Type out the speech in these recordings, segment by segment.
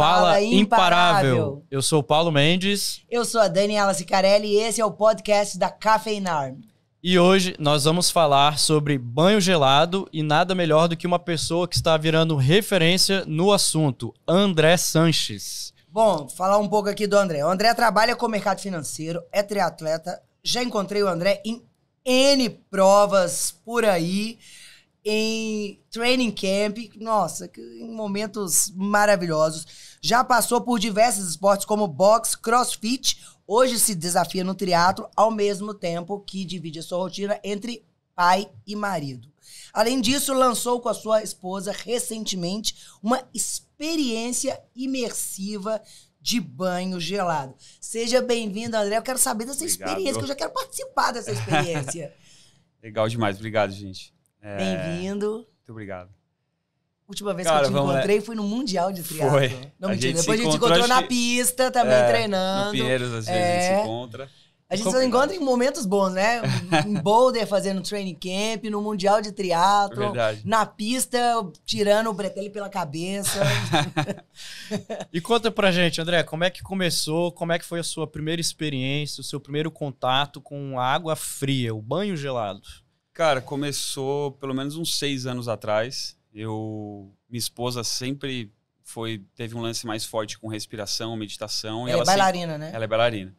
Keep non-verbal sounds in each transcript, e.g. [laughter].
Fala, imparável. imparável. Eu sou o Paulo Mendes. Eu sou a Daniela Sicarelli e esse é o podcast da Cafeinar. E hoje nós vamos falar sobre banho gelado e nada melhor do que uma pessoa que está virando referência no assunto, André Sanches. Bom, falar um pouco aqui do André. O André trabalha com o mercado financeiro, é triatleta. Já encontrei o André em N provas por aí, em training camp. Nossa, em momentos maravilhosos. Já passou por diversos esportes como boxe, crossfit. Hoje se desafia no triatlo ao mesmo tempo que divide a sua rotina entre pai e marido. Além disso, lançou com a sua esposa recentemente uma experiência imersiva de banho gelado. Seja bem-vindo, André. Eu quero saber dessa Obrigado. experiência, que eu já quero participar dessa [laughs] experiência. Legal demais. Obrigado, gente. É... Bem-vindo. Muito obrigado. Última vez Cara, que eu te encontrei lá. foi no Mundial de Triatlo. Foi. Não, a Depois a gente se encontrou na pista, também é, treinando. No Pinheiros, às vezes, é. a gente se é. encontra. A é gente se só encontra em momentos bons, né? em [laughs] Boulder fazendo training camp, no Mundial de Triatlo, Verdade. na pista, tirando o Bretelli pela cabeça. [laughs] e conta pra gente, André, como é que começou, como é que foi a sua primeira experiência, o seu primeiro contato com água fria, o banho gelado? Cara, começou pelo menos uns seis anos atrás. Eu, minha esposa sempre foi teve um lance mais forte com respiração, meditação. Ela, ela é bailarina, sempre, né? Ela é bailarina.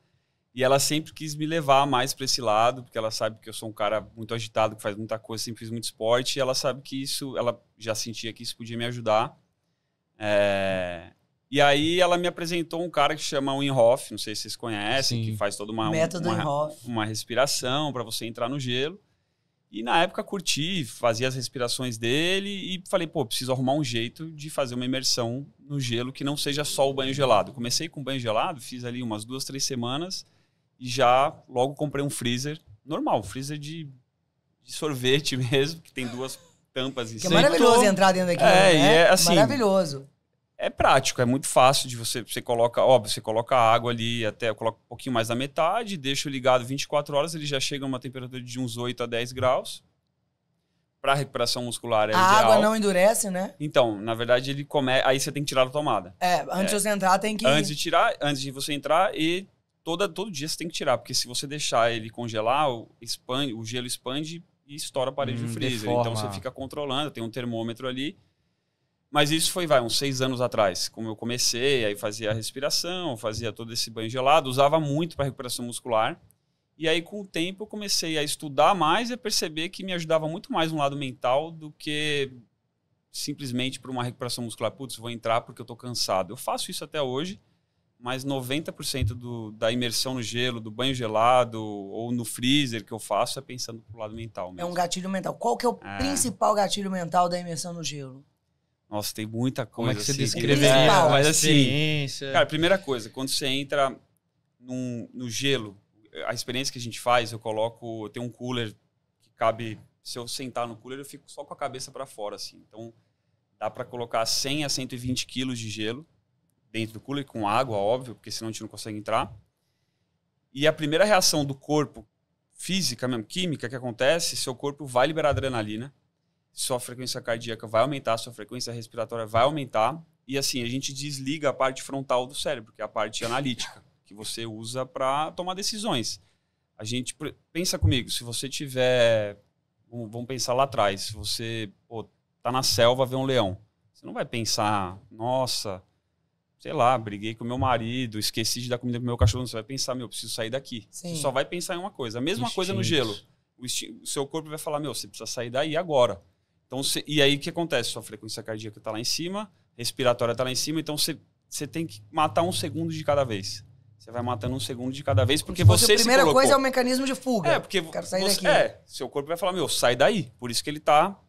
E ela sempre quis me levar mais para esse lado, porque ela sabe que eu sou um cara muito agitado, que faz muita coisa, sempre fiz muito esporte. E ela sabe que isso, ela já sentia que isso podia me ajudar. É, e aí ela me apresentou um cara que chama Winhoff, não sei se vocês conhecem, Sim. que faz toda uma Método uma, uma respiração para você entrar no gelo. E na época curti, fazia as respirações dele e falei, pô, preciso arrumar um jeito de fazer uma imersão no gelo que não seja só o banho gelado. Comecei com banho gelado, fiz ali umas duas, três semanas e já logo comprei um freezer normal, freezer de, de sorvete [laughs] mesmo, que tem duas tampas em cima. Que é maravilhoso entrar dentro daquilo, é, né? É, é, assim, maravilhoso é prático, é muito fácil de você, você coloca, óbvio, você coloca a água ali até, coloca um pouquinho mais da metade, deixa ligado 24 horas, ele já chega a uma temperatura de uns 8 a 10 graus. Para recuperação muscular é a ideal. A água não endurece, né? Então, na verdade, ele começa aí você tem que tirar da tomada. É, antes é. de você entrar tem que Antes de tirar, antes de você entrar e toda todo dia você tem que tirar, porque se você deixar ele congelar, o, expande, o gelo expande e estoura a parede hum, do freezer. Então você fica controlando, tem um termômetro ali mas isso foi, vai, uns seis anos atrás. Como eu comecei, aí fazia a respiração, fazia todo esse banho gelado, usava muito para recuperação muscular. E aí, com o tempo, eu comecei a estudar mais e a perceber que me ajudava muito mais um lado mental do que simplesmente para uma recuperação muscular. Putz, vou entrar porque eu estou cansado. Eu faço isso até hoje, mas 90% do, da imersão no gelo, do banho gelado ou no freezer que eu faço é pensando para o lado mental mesmo. É um gatilho mental. Qual que é o é. principal gatilho mental da imersão no gelo? Nossa, tem muita coisa. Como é que você assim, descreveria? É, mas assim, cara, primeira coisa, quando você entra num, no gelo, a experiência que a gente faz, eu coloco, tem um cooler que cabe, se eu sentar no cooler, eu fico só com a cabeça para fora, assim. Então, dá para colocar 100 a 120 quilos de gelo dentro do cooler, com água, óbvio, porque senão a gente não consegue entrar. E a primeira reação do corpo, física mesmo, química, que acontece, seu corpo vai liberar adrenalina sua frequência cardíaca vai aumentar, sua frequência respiratória vai aumentar. E assim, a gente desliga a parte frontal do cérebro, que é a parte analítica, que você usa para tomar decisões. A gente pensa comigo, se você tiver, vamos pensar lá atrás, se você pô, tá na selva, vê um leão, você não vai pensar, nossa, sei lá, briguei com meu marido, esqueci de dar comida pro meu cachorro, você vai pensar, meu, preciso sair daqui. Sim. Você só vai pensar em uma coisa. A mesma Instinto. coisa no gelo. O, o seu corpo vai falar, meu, você precisa sair daí agora. Então, cê, e aí o que acontece? Sua frequência cardíaca está lá em cima, respiratória está lá em cima, então você tem que matar um segundo de cada vez. Você vai matando um segundo de cada vez, porque você. A primeira colocou... coisa é o mecanismo de fuga. É, porque. Quero sair você, daqui. É, seu corpo vai falar, meu, sai daí. Por isso que ele está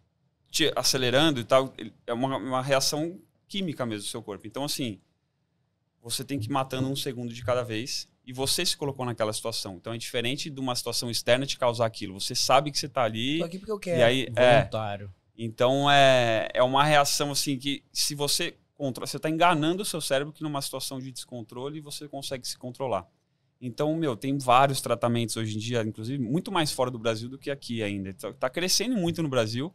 te acelerando e tal. É uma, uma reação química mesmo do seu corpo. Então, assim, você tem que ir matando um segundo de cada vez e você se colocou naquela situação. Então é diferente de uma situação externa te causar aquilo. Você sabe que você está ali. Tô aqui porque eu quero. E aí, é. Voluntário. É, então é, é uma reação assim que se você controla, você está enganando o seu cérebro que numa situação de descontrole você consegue se controlar. Então, meu, tem vários tratamentos hoje em dia, inclusive muito mais fora do Brasil do que aqui ainda. Está então, crescendo muito no Brasil,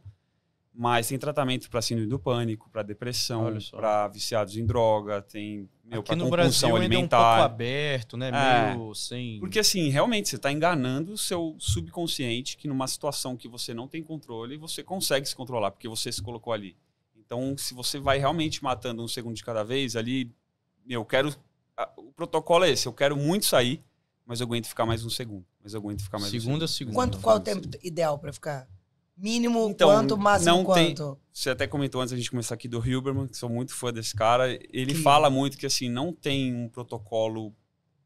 mas tem tratamento para síndrome do pânico, para depressão, para viciados em droga, tem meu, Aqui no Brasil alimentar. ainda é um pouco aberto, né? É, Meio sem... Porque assim, realmente você está enganando o seu subconsciente que numa situação que você não tem controle, você consegue se controlar, porque você se colocou ali. Então, se você vai realmente matando um segundo de cada vez ali, meu, eu quero... O protocolo é esse, eu quero muito sair, mas eu aguento ficar mais um segundo. Mas eu aguento ficar mais Segunda, um segundo. Segunda, segunda. Quanto, qual o tempo ideal para ficar Mínimo então, quanto, máximo quanto? Tem, você até comentou antes a gente começar aqui do Hilberman, que sou muito fã desse cara. Ele que... fala muito que assim, não tem um protocolo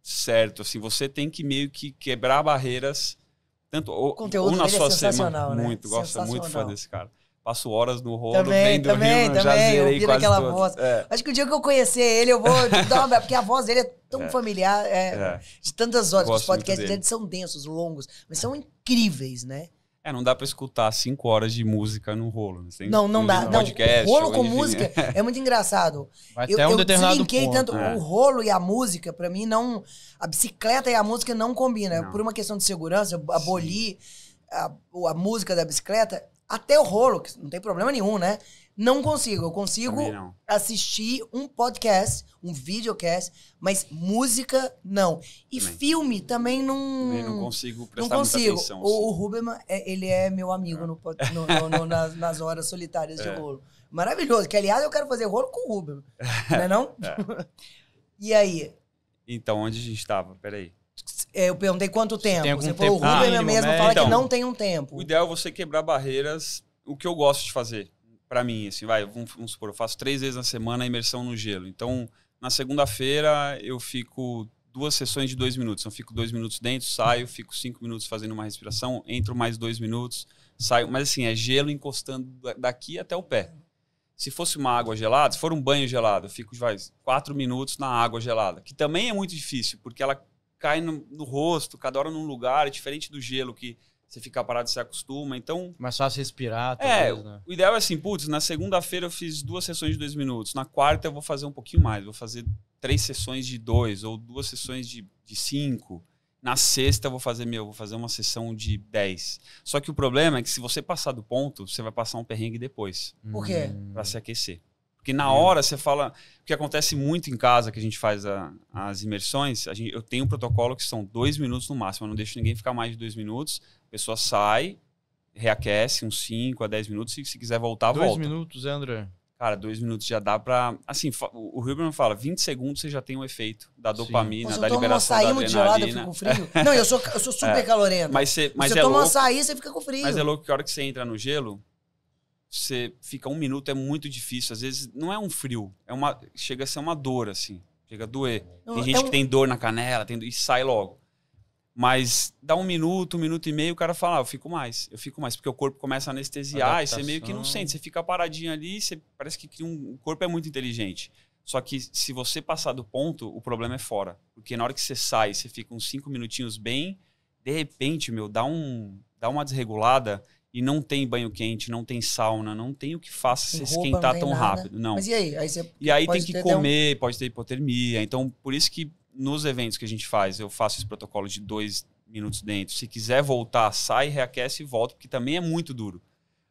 certo. Assim, você tem que meio que quebrar barreiras. Tanto, o conteúdo ou na é sua é semana. Né? Muito, gosto, muito fã desse cara. Passo horas no rolo, também, vendo também, Hilberman, também, já zerei eu quase aquela todo. voz. É. Acho que o dia que eu conhecer ele, eu vou dar uma... [laughs] Porque a voz dele é tão é. familiar, é, é. de tantas horas. Os podcasts dele. são densos, longos, mas são incríveis, né? É, não dá para escutar cinco horas de música no rolo. Né? não, não dá. Não, o rolo com enfim. música é muito engraçado. Vai eu, até um eu determinado deslinquei ponto, tanto é. o rolo e a música, para mim não. A bicicleta e a música não combinam. Não. Por uma questão de segurança, eu aboli a, a música da bicicleta, até o rolo, que não tem problema nenhum, né? Não consigo. Eu consigo não. assistir um podcast, um videocast, mas música não. E também. filme também não. não consigo prestar não consigo. atenção. Assim. O, o Ruberman, é, ele é meu amigo é. No, [laughs] no, no, nas, nas, horas solitárias é. de rolo. Maravilhoso. Que, aliás, eu quero fazer rolo com o Ruberman. [laughs] Né, não é não? [laughs] e aí? Então, onde a gente estava? Peraí. É, eu perguntei quanto tempo. Tem você falou, tempo o Ruberman é mesmo né? fala então, que não tem um tempo. O ideal é você quebrar barreiras, o que eu gosto de fazer para mim, assim, vai, vamos, vamos supor, eu faço três vezes na semana a imersão no gelo. Então, na segunda-feira eu fico duas sessões de dois minutos. Então, eu fico dois minutos dentro, saio, fico cinco minutos fazendo uma respiração, entro mais dois minutos, saio. Mas assim, é gelo encostando daqui até o pé. Se fosse uma água gelada, se for um banho gelado, eu fico vai, quatro minutos na água gelada, que também é muito difícil, porque ela cai no, no rosto, cada hora num lugar, é diferente do gelo que você fica parado, se acostuma. Então. É mais fácil respirar. É, talvez, é, né? o ideal é assim, putz, na segunda-feira eu fiz duas sessões de dois minutos. Na quarta eu vou fazer um pouquinho mais. Vou fazer três sessões de dois ou duas sessões de, de cinco. Na sexta eu vou fazer, meu, vou fazer uma sessão de 10. Só que o problema é que se você passar do ponto, você vai passar um perrengue depois. Por quê? Pra hum. se aquecer. Porque na hora você fala. O que acontece muito em casa que a gente faz a, as imersões, a gente, eu tenho um protocolo que são dois minutos no máximo. Eu não deixo ninguém ficar mais de dois minutos, pessoa sai, reaquece uns 5 a 10 minutos e se quiser voltar, dois volta. Dois minutos, André. Cara, dois minutos já dá pra. Assim, o Huberman fala: 20 segundos você já tem o um efeito da dopamina, Sim. da liberação Eu saímos de adrenalina. Gelado, eu fico frio. Não, eu sou, eu sou super [laughs] é. calorento. Mas, se mas você é toma louco, açaí, você fica com frio. Mas é louco que a hora que você entra no gelo, você fica um minuto, é muito difícil. Às vezes não é um frio, é uma, chega a ser uma dor, assim. Chega a doer. Não, tem gente é um... que tem dor na canela tem, e sai logo. Mas dá um minuto, um minuto e meio, o cara fala, ah, eu fico mais, eu fico mais, porque o corpo começa a anestesiar, Adaptação. e você meio que não sente, você fica paradinho ali, você parece que um, o corpo é muito inteligente. Só que se você passar do ponto, o problema é fora. Porque na hora que você sai, você fica uns cinco minutinhos bem, de repente, meu, dá, um, dá uma desregulada e não tem banho quente, não tem sauna, não tem o que faça se esquentar tão nada. rápido. Não. Mas e aí? aí você e aí tem que comer, um... pode ter hipotermia. Então, por isso que nos eventos que a gente faz, eu faço esse protocolo de dois minutos dentro. Se quiser voltar, sai, reaquece e volta, porque também é muito duro.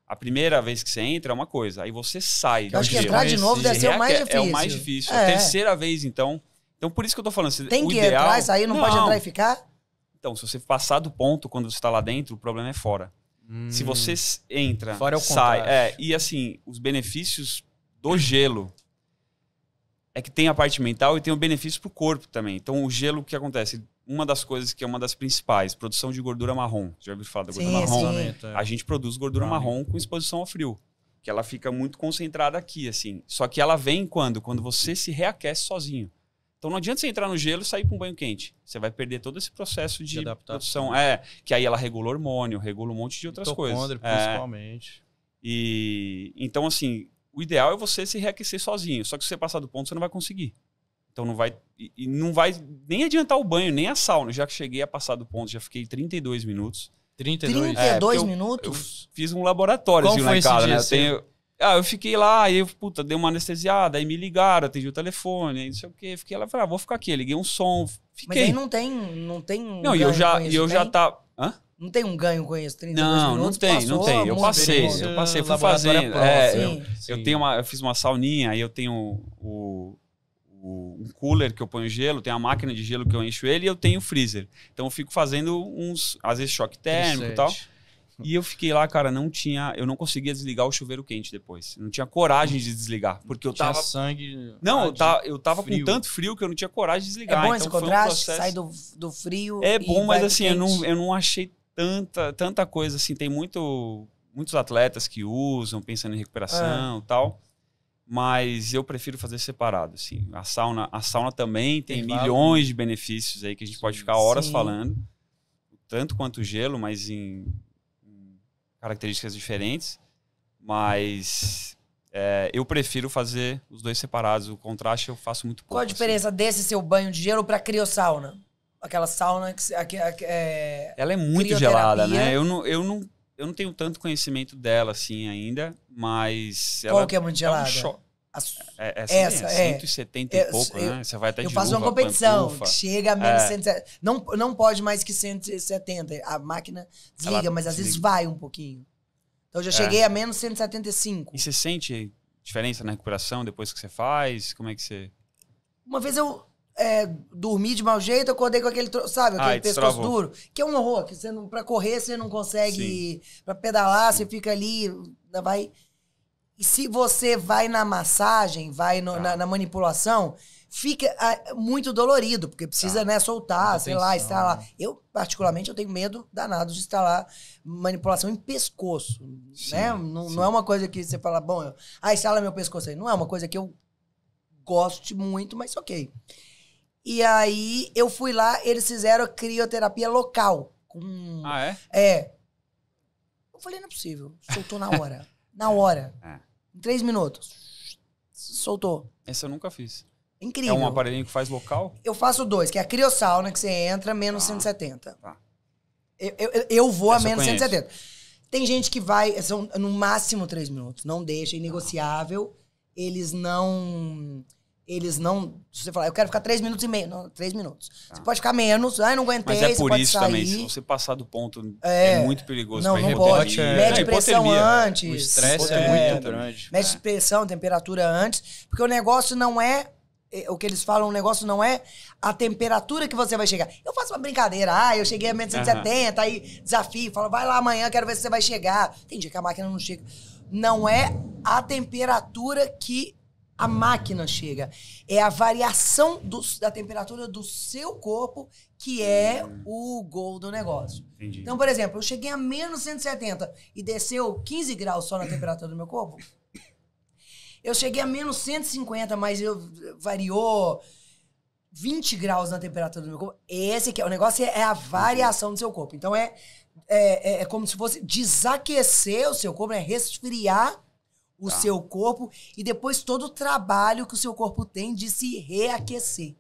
A primeira vez que você entra é uma coisa, aí você sai. Eu acho que entrar de novo deve ser o mais difícil. É o mais difícil. É. A terceira vez, então. Então, por isso que eu tô falando. Tem que ideal... entrar e sair, não, não, pode entrar e ficar? Então, se você passar do ponto quando você está lá dentro, o problema é fora. Hum. Se você entra, fora é sai. É, e assim, os benefícios do gelo é que tem a parte mental e tem o benefício para o corpo também. Então, o gelo, o que acontece? Uma das coisas que é uma das principais, produção de gordura marrom. Já ouviu falar da gordura sim, marrom? Sim. É. A gente produz gordura marrom com exposição ao frio. Que ela fica muito concentrada aqui, assim. Só que ela vem quando? Quando você se reaquece sozinho. Então não adianta você entrar no gelo e sair para um banho quente. Você vai perder todo esse processo de, de produção. É, que aí ela regula hormônio, regula um monte de outras coisas. Mitocôndria, é. principalmente. E então assim, o ideal é você se reaquecer sozinho. Só que se você passar do ponto, você não vai conseguir. Então não vai. E, e não vai nem adiantar o banho, nem a sauna. Já que cheguei a passar do ponto, já fiquei 32 minutos. 32, 32 é, minutos? Eu, eu fiz um laboratório Como lá em casa, né? Eu tenho, ah, eu fiquei lá, aí eu, puta, dei uma anestesiada, aí me ligaram, atendi o telefone, aí não sei o quê. Fiquei lá, falei, ah, vou ficar aqui. Liguei um som, fiquei. Mas aí não tem, não tem... Não, e eu já, eu já tá... Hã? Não tem um ganho com isso, 30 Não, minutos, não tem, passou, não tem. Eu passei, eu passei, fui fazendo. É, é eu, eu, tenho uma, eu fiz uma sauninha, aí eu tenho o, o, um cooler que eu ponho gelo, tenho a máquina de gelo que eu encho ele e eu tenho o freezer. Então eu fico fazendo uns, às vezes, choque térmico e tal. E eu fiquei lá, cara, não tinha. Eu não conseguia desligar o chuveiro quente depois. Não tinha coragem de desligar. Porque eu tava. Tinha sangue. Não, eu tava, eu tava com tanto frio que eu não tinha coragem de desligar. É bom então, esse contraste, um processo... sai do, do frio. É bom, mas assim, eu não, eu não achei tanta, tanta coisa assim, tem muito, muitos atletas que usam, pensando em recuperação é. tal. Mas eu prefiro fazer separado, assim. A sauna, a sauna também tem, tem milhões de benefícios aí que a gente pode ficar horas Sim. falando. Tanto quanto o gelo, mas em, características diferentes. Mas é, eu prefiro fazer os dois separados. O contraste eu faço muito pouco. Qual a assim. diferença assim. desse seu banho de gelo para criosauna? aquela sauna que, a, a, é, ela é muito gelada, né? Eu não, eu não eu não tenho tanto conhecimento dela assim ainda, mas Qual ela que é muito gelada? É um é, essa, assim, essa é, 170 é, e pouco, eu, né? Você vai até de Eu faço luva, uma competição, pantufa. chega a menos é. 170. Não, não pode mais que 170. A máquina desliga, Ela mas às desliga. vezes vai um pouquinho. Então eu já é. cheguei a menos 175. E você sente diferença na recuperação depois que você faz? Como é que você. Uma vez eu é, dormi de mau jeito, acordei com aquele, sabe, aquele pescoço travou. duro. Que é um horror, que você não, pra correr você não consegue, para pra pedalar Sim. você fica ali, vai... E se você vai na massagem, vai no, tá. na, na, manipulação, fica muito dolorido, porque precisa, tá. né, soltar, Atenção. sei lá, instalar. Né. Eu, particularmente, eu tenho medo danado de instalar manipulação em pescoço, né? sim, né? Não, sim. não é uma coisa que você fala, bom, eu, ah, instala meu pescoço aí. Não é uma coisa que eu goste muito, mas ok. E aí eu fui lá, eles fizeram crioterapia local. Com... Ah, é? É. Eu falei, não é possível. Soltou na hora. [laughs] na hora. É. Em três minutos. Soltou. Esse eu nunca fiz. Incrível. É um aparelhinho que faz local? Eu faço dois, que é a criossauna, que você entra, menos ah, 170. Tá. Eu, eu, eu vou Essa a menos 170. Tem gente que vai, são no máximo três minutos. Não deixa, é inegociável. Ah. Eles não eles não. Se você falar, eu quero ficar três minutos e meio. Não, três minutos. Você ah. pode ficar menos, ah, não aguentei. Mas é por isso sair. também. Se você passar do ponto, é, é muito perigoso. Não, não pode. É... Mede é, pressão né? antes. O estresse é, muito grande. Mede é. pressão, temperatura antes. Porque o negócio não é, é. O que eles falam, o negócio não é a temperatura que você vai chegar. Eu faço uma brincadeira. Ah, eu cheguei a menos 170, uhum. Tá aí desafio. Fala, vai lá amanhã, quero ver se você vai chegar. Tem dia que a máquina não chega. Não é a temperatura que a máquina chega. É a variação do, da temperatura do seu corpo que é o gol do negócio. Entendi. Então, por exemplo, eu cheguei a menos 170 e desceu 15 graus só na temperatura do meu corpo. Eu cheguei a menos 150, mas eu variou 20 graus na temperatura do meu corpo. Esse que é o negócio é, é a variação do seu corpo. Então é, é, é, é como se fosse desaquecer o seu corpo, é né? resfriar o tá. seu corpo e depois todo o trabalho que o seu corpo tem de se reaquecer.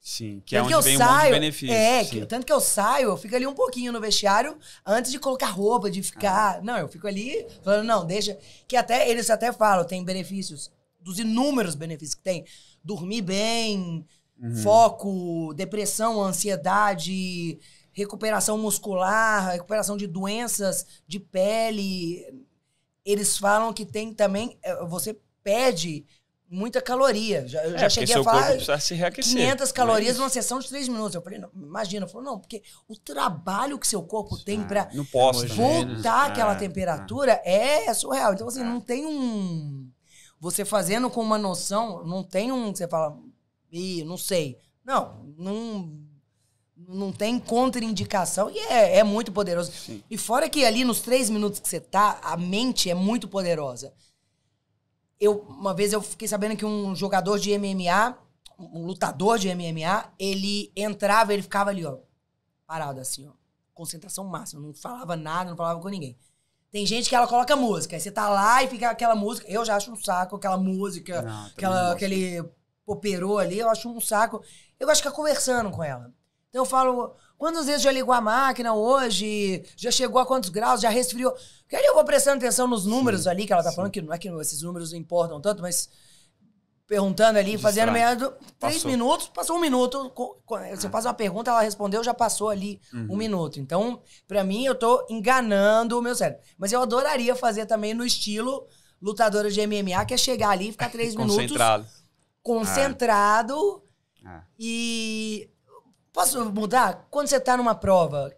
Sim, que é tanto é onde que eu vem saio, um monte de benefício. É, que, tanto que eu saio, eu fico ali um pouquinho no vestiário antes de colocar roupa, de ficar. Ah. Não, eu fico ali falando, não, deixa. Que até eles até falam, tem benefícios, dos inúmeros benefícios que tem. Dormir bem, uhum. foco, depressão, ansiedade, recuperação muscular, recuperação de doenças de pele eles falam que tem também. Eh, você perde muita caloria. Já, eu é, já cheguei a falar reaquecer, 500 é calorias numa sessão de 3 minutos. Eu falei, não, imagina. falou não, porque o trabalho que seu corpo tem ah, para voltar ah, aquela tá. temperatura ah. é surreal. Então, assim, ah. não tem um... Você fazendo com uma noção, não tem um... Você fala, e não sei. Não, não não tem contraindicação e é, é muito poderoso. Sim. E fora que ali nos três minutos que você tá, a mente é muito poderosa. Eu, uma vez eu fiquei sabendo que um jogador de MMA, um lutador de MMA, ele entrava, ele ficava ali, ó, parado assim, ó. Concentração máxima, não falava nada, não falava com ninguém. Tem gente que ela coloca música, aí você tá lá e fica aquela música. Eu já acho um saco aquela música, não, ah, aquela, aquele operou ali, eu acho um saco. Eu gosto de ficar conversando com ela. Então eu falo, quantas vezes já ligou a máquina hoje? Já chegou a quantos graus? Já resfriou? Porque aí eu vou prestando atenção nos números sim, ali que ela tá sim. falando, que não é que esses números importam tanto, mas perguntando ali, Distrai. fazendo meia do, três passou. minutos, passou um minuto. Você ah. faz uma pergunta, ela respondeu, já passou ali uhum. um minuto. Então, para mim, eu tô enganando o meu cérebro. Mas eu adoraria fazer também no estilo lutadora de MMA, que é chegar ali e ficar [laughs] três concentrado. minutos. Concentrado. Concentrado. Ah. E Posso mudar? Quando você está numa prova,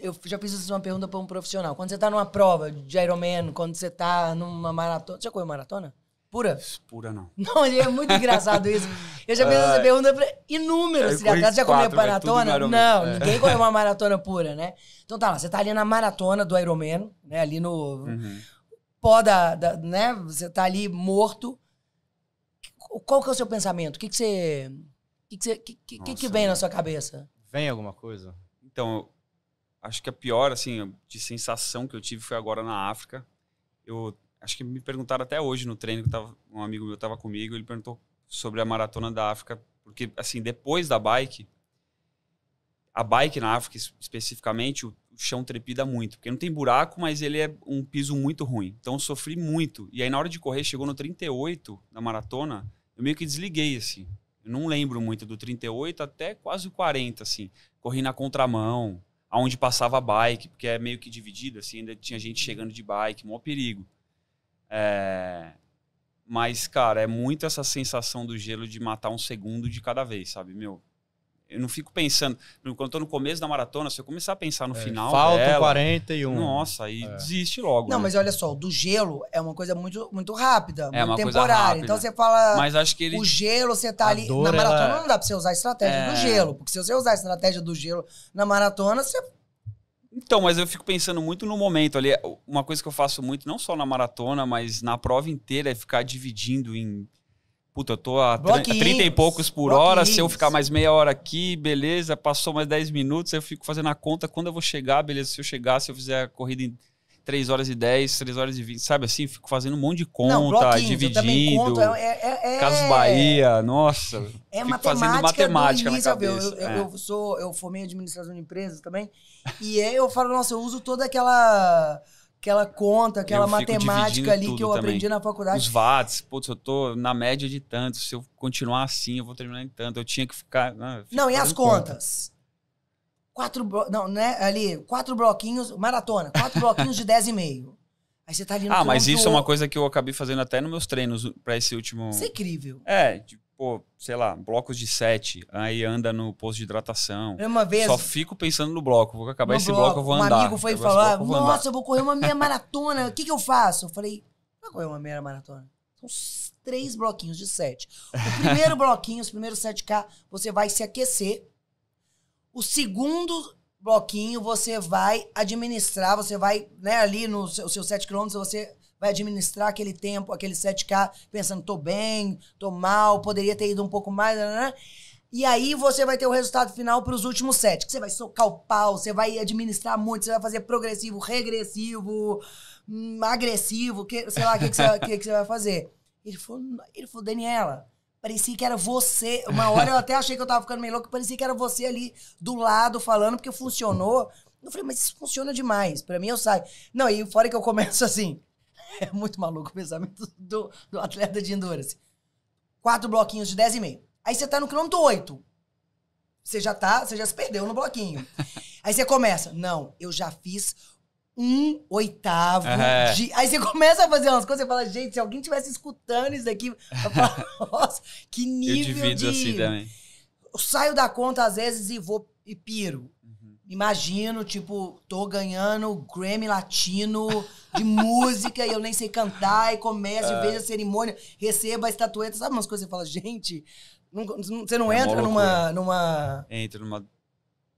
eu já fiz uma pergunta para um profissional. Quando você está numa prova de Ironman, quando você está numa maratona. Você já correu maratona? Pura? Pura não. [laughs] Não, é muito engraçado isso. Eu já fiz [laughs] é. essa pergunta para inúmeros triatletas. Já correu maratona? Não, é. ninguém correu uma [laughs] maratona pura, né? Então tá lá, você tá ali na maratona do Ironman, né? Ali no uhum. pó da, da, né? Você tá ali morto. Qual que é o seu pensamento? O que, que você o que, que, que, que, vem na sua cabeça? Vem alguma coisa? Então, acho que a pior, assim, de sensação que eu tive foi agora na África. Eu acho que me perguntaram até hoje no treino que tava, um amigo meu estava comigo, ele perguntou sobre a maratona da África, porque assim, depois da bike, a bike na África especificamente, o, o chão trepida muito, porque não tem buraco, mas ele é um piso muito ruim. Então eu sofri muito. E aí na hora de correr, chegou no 38 da maratona, eu meio que desliguei assim não lembro muito, do 38 até quase o 40, assim. Corri na contramão, aonde passava bike, porque é meio que dividido, assim, ainda tinha gente chegando de bike, maior perigo. É... Mas, cara, é muito essa sensação do gelo de matar um segundo de cada vez, sabe? Meu, eu não fico pensando. Quando eu tô no começo da maratona, se eu começar a pensar no é, final. Falta dela, 41. Nossa, aí é. desiste logo. Não, né? mas olha só, do gelo é uma coisa muito, muito rápida, é muito temporária. Rápida. Então você fala. Mas acho que ele... O gelo, você tá ali. na maratona ela... não dá pra você usar a estratégia é... do gelo. Porque se você usar a estratégia do gelo na maratona, você. Então, mas eu fico pensando muito no momento ali. É, uma coisa que eu faço muito, não só na maratona, mas na prova inteira, é ficar dividindo em puta, eu tô a, Bloquinhos. 30 e poucos por hora, se eu ficar mais meia hora aqui, beleza, passou mais 10 minutos, eu fico fazendo a conta quando eu vou chegar, beleza, se eu chegar, se eu fizer a corrida em 3 horas e 10, 3 horas e 20, sabe assim? Fico fazendo um monte de conta, Não, dividindo. Conto, é é, é, é, Casos Bahia, nossa. É fico matemática fazendo matemática início, na cabeça. Eu, eu, é. eu, sou, eu formei administração de empresas também, e eu falo, nossa, eu uso toda aquela aquela conta, aquela matemática ali que eu também. aprendi na faculdade. Os watts, putz, eu tô na média de tanto, se eu continuar assim, eu vou terminar em tanto. Eu tinha que ficar. Não, né, não e as contas? Conta. Quatro, blo... não, né, ali, quatro bloquinhos, maratona, quatro bloquinhos de dez e meio. Aí você tá ali no Ah, mas isso é uma coisa que eu acabei fazendo até nos meus treinos para esse último. Isso é incrível. É, tipo, pô, sei lá, blocos de sete, aí anda no posto de hidratação. É uma vez. Só fico pensando no bloco, vou acabar esse bloco, bloco, eu vou um andar. Um amigo foi Acabou falar: bloco, eu Nossa, eu vou correr uma meia maratona, o que, que eu faço? Eu falei: vai correr uma meia maratona. São três bloquinhos de sete. O primeiro [laughs] bloquinho, os primeiros 7K, você vai se aquecer. O segundo bloquinho, você vai administrar, você vai, né, ali no seu, seu 7 km, você vai administrar aquele tempo, aquele 7K, pensando, tô bem, tô mal, poderia ter ido um pouco mais, né? né, né. E aí você vai ter o resultado final para os últimos sete. Que você vai socar o pau, você vai administrar muito, você vai fazer progressivo, regressivo, hum, agressivo, que, sei lá o que, que, você, que, que você vai fazer. Ele falou, ele falou, Daniela, parecia que era você. Uma hora eu até achei que eu tava ficando meio louco, parecia que era você ali do lado falando, porque funcionou. Eu falei, mas isso funciona demais. Para mim eu saio. Não, e fora que eu começo assim. [laughs] é muito maluco o pensamento do, do atleta de endurance. Quatro bloquinhos de e meio. Aí você tá no quilômetro 8. Você já tá, você já se perdeu no bloquinho. [laughs] Aí você começa, não, eu já fiz um oitavo é. de. Aí você começa a fazer umas coisas, você fala, gente, se alguém tivesse escutando isso daqui, eu [laughs] nossa, que nível. Eu divido de... assim também. Eu saio da conta às vezes e vou e piro imagino, tipo, tô ganhando Grammy Latino de [laughs] música e eu nem sei cantar, e começo, é. vejo a cerimônia, recebo a estatueta, sabe umas coisas que você fala, gente, não, você não é entra numa, numa. Entra numa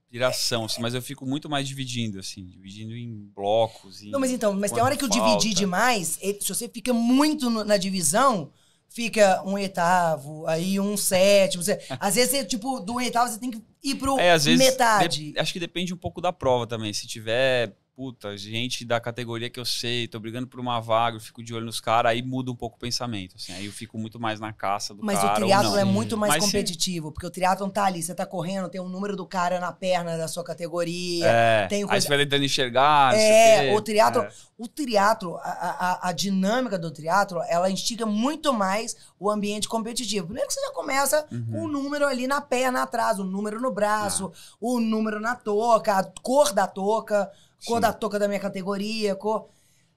piração, assim, mas eu fico muito mais dividindo, assim, dividindo em blocos. Em não, mas então, mas tem hora que eu falta. dividi demais, se você fica muito na divisão, fica um oitavo, aí um sétimo. Você, às vezes, você, tipo, do oitavo você tem que e pro é, às vezes, metade. De, acho que depende um pouco da prova também. Se tiver puta, gente da categoria que eu sei, tô brigando por uma vaga, eu fico de olho nos caras, aí muda um pouco o pensamento, assim, aí eu fico muito mais na caça do Mas cara. Mas o triatlon é muito mais Mas competitivo, porque o triatlon tá ali, você tá correndo, tem um número do cara na perna da sua categoria, é, tem o... Aí você vai tentando enxergar, É, o triatlon, é. o triatlon, a, a, a, dinâmica do triatlon, ela instiga muito mais o ambiente competitivo. Primeiro que você já começa uhum. com o número ali na perna atrás, o número no braço, ah. o número na touca, a cor da touca, cor Sim. da touca da minha categoria, cor.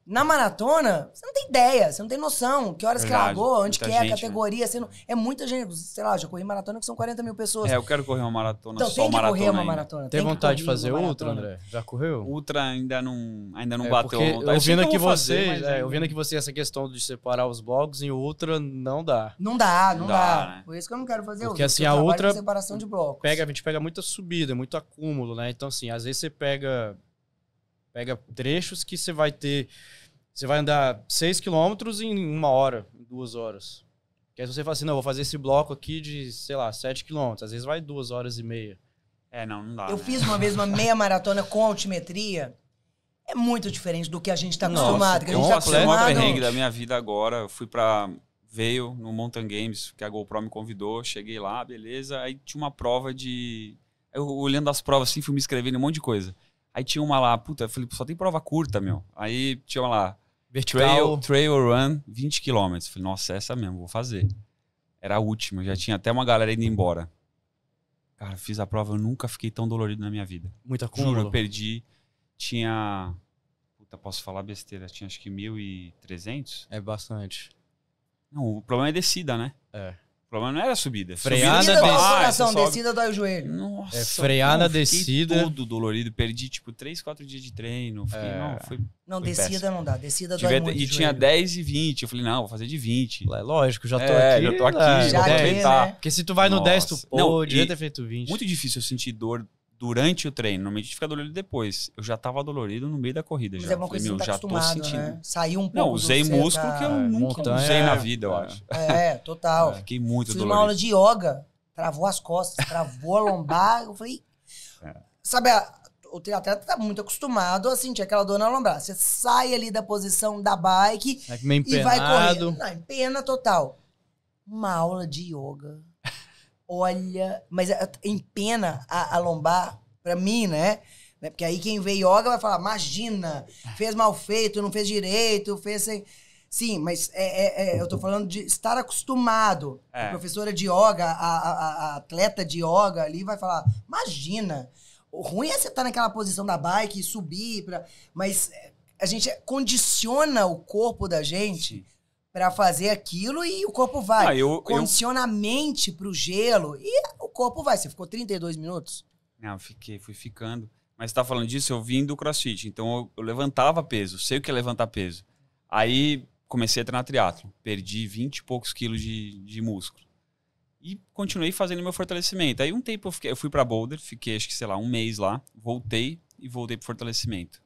Na maratona, você não tem ideia, você não tem noção. Que horas Verdade, que largou, onde que é, gente, né? categoria. Né? Não... É muita gente. Sei lá, já corri maratona que são 40 mil pessoas. É, eu quero correr uma maratona. Então, só tem que maratona correr uma maratona. Tem, tem vontade de fazer outra, André? Já correu? Ultra ainda não, ainda não é, bateu. Ouvindo aqui, você, fazer, é, ouvindo aqui você essa questão de separar os blogs, em ultra não dá. Não dá, não, não dá. dá. Né? Por isso que eu não quero fazer Porque outra. assim, a outra. separação de blocos. Pega, a gente pega muita subida, muito acúmulo, né? Então, assim, às vezes você pega Pega trechos que você vai ter. Você vai andar 6 quilômetros em uma hora, em duas horas. Que aí você fala assim, não, vou fazer esse bloco aqui de, sei lá, 7 quilômetros. Às vezes vai duas horas e meia. É, não, não dá. Eu né? fiz uma vez uma meia maratona com altimetria. É muito diferente do que a gente está acostumado. Que a gente tá é acostumado. Eu tá acostumado. da minha vida agora. Eu fui para veio no Mountain Games, que a GoPro me convidou, cheguei lá, beleza. Aí tinha uma prova de. Eu olhando as provas assim, fui me escrevendo em um monte de coisa. Aí tinha uma lá, puta, eu falei, só tem prova curta, meu. Aí tinha uma lá, Vertical. Trail, trail Run, 20 km. Falei, nossa, essa mesmo, vou fazer. Era a última, já tinha até uma galera indo embora. Cara, fiz a prova, eu nunca fiquei tão dolorido na minha vida. Muita coisa. Juro, eu perdi. Tinha. Puta, posso falar besteira. Tinha acho que 1.300. É bastante. Não, o problema é descida, né? É problema não era subida. Freada, subida na dói o coração, sobe. descida dói o joelho. Nossa. É, frear na descida. todo dolorido. Perdi, tipo, 3, 4 dias de treino. Fiquei, é. Não, foi, não foi descida péssimo. não dá. Descida Tive, dói muito. E tinha 10 e 20. Eu falei, não, vou fazer de 20. É lógico, já tô é, aqui. Já tô aqui, né? já vou aproveitar. Né? Porque se tu vai no Nossa. 10, tu pô, não, devia ter feito 20. Muito difícil eu sentir dor durante o treino. Normalmente fica dolorido depois. Eu já tava dolorido no meio da corrida. Mas já. é uma coisa Falei, que você tá já tô sentindo. Né? Saiu um pouco. Não, usei músculo tá... que eu nunca Montanha, usei na é vida, eu acho. É, é total. [laughs] É, fiquei muito Fiz dolorido. uma aula de yoga, travou as costas, travou a lombar. Eu falei. É. Sabe, o triatleta tá muito acostumado a sentir aquela dor na lombar. Você sai ali da posição da bike é e vai correr. Não, empena total. Uma aula de yoga olha, mas é, em a, a lombar para mim, né? né? Porque aí quem vê yoga vai falar, imagina, fez mal feito, não fez direito, fez sem. Sim, mas é, é, é, eu tô falando de estar acostumado. É. A professora de yoga, a, a, a, atleta de yoga ali vai falar, imagina. O ruim é você estar tá naquela posição da bike e subir, pra... mas é, a gente condiciona o corpo da gente para fazer aquilo e o corpo vai. Ah, eu, Condiciona eu... a mente pro gelo e o corpo vai. Você ficou 32 minutos? Não, fiquei, fui ficando. Mas você tá falando disso, eu vim do crossfit, então eu, eu levantava peso, sei o que é levantar peso. Aí comecei a treinar triatlo, perdi 20 e poucos quilos de, de músculo. E continuei fazendo meu fortalecimento. Aí um tempo eu, fiquei, eu fui para Boulder, fiquei acho que, sei lá, um mês lá, voltei e voltei pro fortalecimento.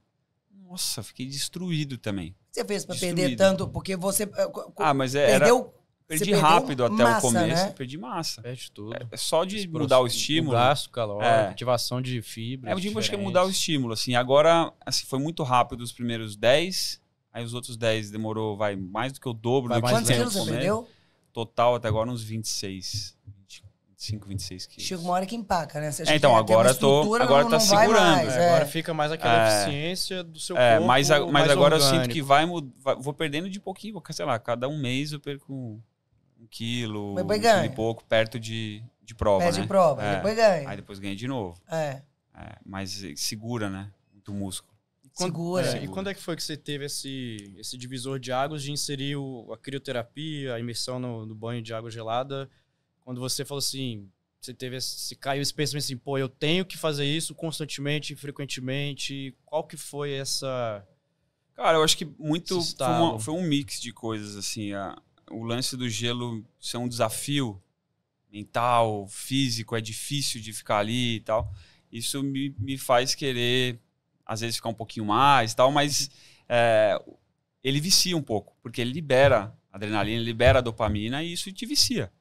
Nossa, fiquei destruído também você fez para perder tanto? Porque você. Eh, ah, mas é, perdeu. Era... Perdi rápido até massa, o começo, né? perdi massa. Perde tudo. É, é só de Explosão, mudar o estímulo. O gasto calórico, é. ativação de fibra. É, eu digo acho que é mudar o estímulo, assim. Agora, assim, foi muito rápido os primeiros 10, aí os outros 10 demorou, vai, mais do que o dobro vai do que Quantos anos você né? perdeu? Total até agora uns 26. 25, 26 quilos. Chega uma hora que empaca, né? É, então, agora tô, agora não, tá não segurando. Mais, é. Agora é. fica mais aquela é. eficiência do seu é, corpo. Mas, a, mas mais agora orgânico. eu sinto que vai, vai, vou perdendo de pouquinho, sei lá, cada um mês eu perco um quilo, um quilo e pouco, perto de, de prova, perto né? de prova, depois ganha. Aí depois ganha de novo. É. mas segura, né? Muito músculo. Quando, segura. É, segura. E quando é que foi que você teve esse, esse divisor de águas de inserir o, a crioterapia, a imersão no, no banho de água gelada quando você falou assim, você teve se caiu esse pensamento assim, pô, eu tenho que fazer isso constantemente, frequentemente. Qual que foi essa? Cara, eu acho que muito foi, uma, foi, um mix de coisas assim. A, o lance do gelo ser um desafio mental, físico, é difícil de ficar ali e tal. Isso me, me faz querer às vezes ficar um pouquinho mais e tal, mas é, ele vicia um pouco, porque ele libera adrenalina, libera dopamina e isso te vicia.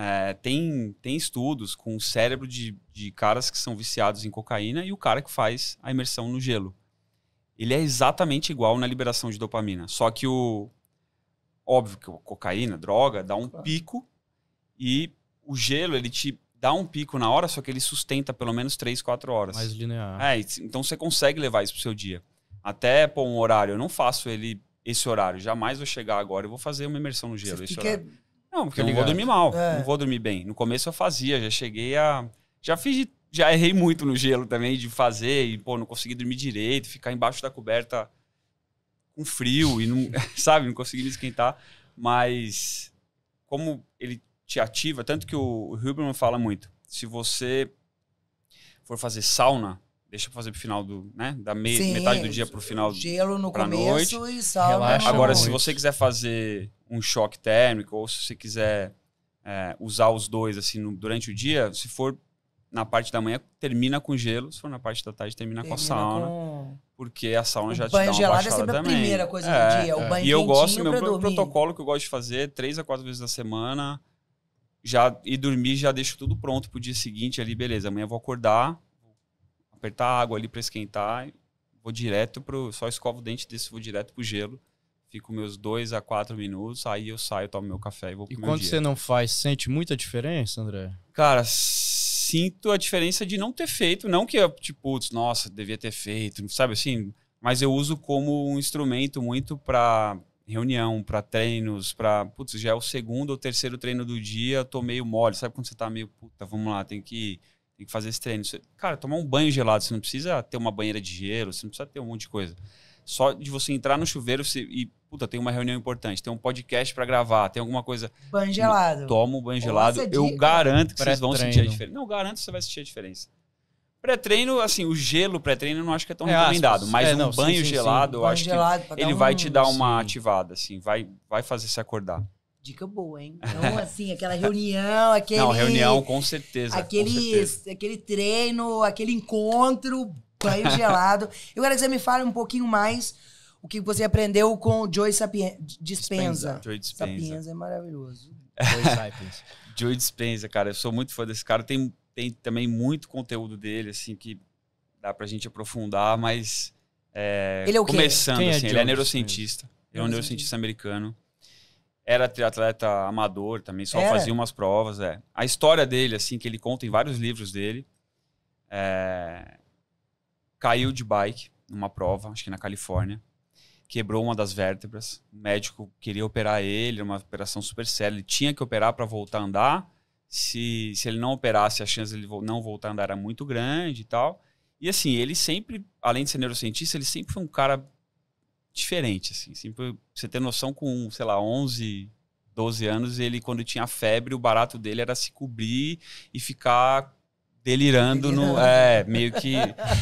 É, tem, tem estudos com o cérebro de, de caras que são viciados em cocaína e o cara que faz a imersão no gelo. Ele é exatamente igual na liberação de dopamina. Só que o. Óbvio que a cocaína, droga, dá um pico e o gelo, ele te dá um pico na hora, só que ele sustenta pelo menos 3, 4 horas. Mais linear. É, então você consegue levar isso pro seu dia. Até, pô, um horário. Eu não faço ele esse horário. Jamais vou chegar agora e vou fazer uma imersão no gelo. Você esse fica horário. Não, porque tá eu não vou dormir mal, é. não vou dormir bem. No começo eu fazia, já cheguei a. Já fiz. Já errei muito no gelo também de fazer e, pô, não consegui dormir direito, ficar embaixo da coberta com frio e não. [laughs] sabe, não consegui me esquentar. Mas como ele te ativa, tanto que o Huberman fala muito. Se você for fazer sauna, deixa pra fazer pro final do, né? Da me Sim, metade do dia pro final Gelo no começo noite. e sal Relaxa Agora, se você quiser fazer um choque térmico ou se você quiser é, usar os dois assim no, durante o dia, se for na parte da manhã, termina com gelo, se for na parte da tarde, termina, termina com a sauna. Com... Porque a sauna o já te dá uma gelada é sempre também. a primeira coisa é, do dia, o é. banho E eu gosto, meu dormir. protocolo que eu gosto de fazer, é três a quatro vezes na semana, já e dormir já deixo tudo pronto pro dia seguinte ali, beleza, amanhã eu vou acordar, apertar a água ali para esquentar, vou direto pro. Só escovo o dente desse, vou direto pro gelo. Fico meus dois a quatro minutos, aí eu saio, tomo meu café e vou pro E quando dia. você não faz, sente muita diferença, André? Cara, sinto a diferença de não ter feito. Não que eu, tipo, putz, nossa, devia ter feito, sabe assim? Mas eu uso como um instrumento muito para reunião, para treinos, para. Putz, já é o segundo ou terceiro treino do dia, eu tô meio mole. Sabe quando você tá meio, puta, vamos lá, tem que. Ir tem que fazer esse treino. Você, cara, tomar um banho gelado, você não precisa ter uma banheira de gelo, você não precisa ter um monte de coisa. Só de você entrar no chuveiro você, e, puta, tem uma reunião importante, tem um podcast para gravar, tem alguma coisa. Banho gelado. Toma um banho gelado. Eu garanto que vocês vão sentir a diferença. Não, garanto que você vai sentir a diferença. Pré-treino, assim, o gelo pré-treino eu não acho que é tão é, recomendado, mas é, um banho sim, gelado, sim. eu banho acho gelado, que ele um, vai te dar uma ativada, assim, vai, vai fazer se acordar. Dica boa, hein? [laughs] Então, assim, aquela reunião, aquele. Não, reunião, com certeza. Aquele, com certeza. aquele treino, aquele encontro, banho gelado. Eu quero que você me fale um pouquinho mais o que você aprendeu com o Joey Sapien Dispenza. Joey Dispenza. é maravilhoso. [laughs] Joey Dispenza, cara, eu sou muito fã desse cara. Tem, tem também muito conteúdo dele, assim, que dá pra gente aprofundar, mas. É, ele é o quê? Começando, é assim, ele é neurocientista. Ele é um neurocientista americano. Era triatleta amador também, só era. É. fazia umas provas, é. A história dele, assim, que ele conta em vários livros dele, é... caiu de bike numa prova, acho que na Califórnia, quebrou uma das vértebras. O médico queria operar ele, uma operação super séria, ele tinha que operar para voltar a andar. Se, se ele não operasse, a chance de ele não voltar a andar era muito grande e tal. E assim, ele sempre, além de ser neurocientista, ele sempre foi um cara diferente, assim. assim pra você ter noção, com, sei lá, 11, 12 anos, ele, quando tinha febre, o barato dele era se cobrir e ficar delirando, no. É, meio que.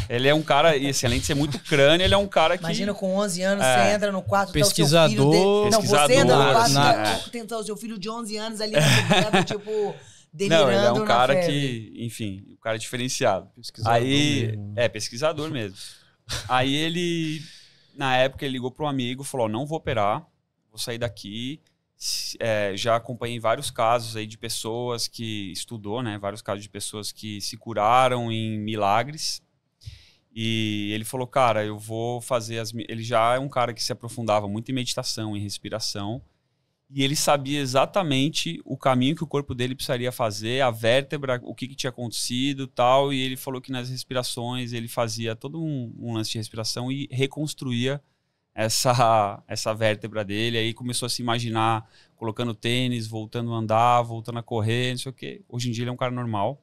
ele é um cara, excelente assim, de ser muito crânio, ele é um cara que. Imagina com 11 anos, é, tá você entra no quarto. Pesquisador. Tá o de, não, pesquisador, você entra no quarto, é. tentar o seu filho de 11 anos ali, tá tipo. Delirando não, ele é um cara febre. que, enfim, um cara diferenciado. Pesquisador Aí, mesmo. é pesquisador mesmo. Aí ele na época ele ligou para um amigo, falou: não vou operar, vou sair daqui. É, já acompanhei vários casos aí de pessoas que estudou, né? Vários casos de pessoas que se curaram em milagres. E ele falou, cara, eu vou fazer as. Ele já é um cara que se aprofundava muito em meditação, em respiração. E ele sabia exatamente o caminho que o corpo dele precisaria fazer, a vértebra, o que, que tinha acontecido tal. E ele falou que nas respirações ele fazia todo um, um lance de respiração e reconstruía essa, [laughs] essa vértebra dele. Aí começou a se imaginar colocando tênis, voltando a andar, voltando a correr, não sei o quê. Hoje em dia ele é um cara normal.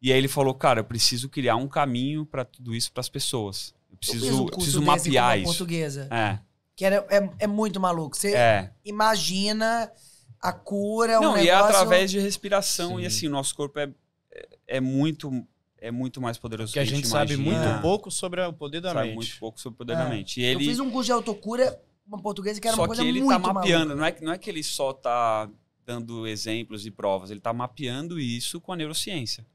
E aí ele falou, cara, eu preciso criar um caminho para tudo isso para as pessoas. Eu preciso, eu um eu preciso mapear isso. Portuguesa. É. Que era, é, é muito maluco. Você é. imagina a cura, Não, um negócio... e é através de respiração. Sim. E assim, o nosso corpo é, é, é muito é muito mais poderoso que, que a gente, imagina. sabe muito é. pouco sobre o poder da sabe mente. muito pouco sobre o poder é. da mente. E ele... Eu fiz um curso de autocura, uma portuguesa, que era só uma coisa muito Só que ele tá mapeando. Não é, não é que ele só tá dando exemplos e provas. Ele tá mapeando isso com a neurociência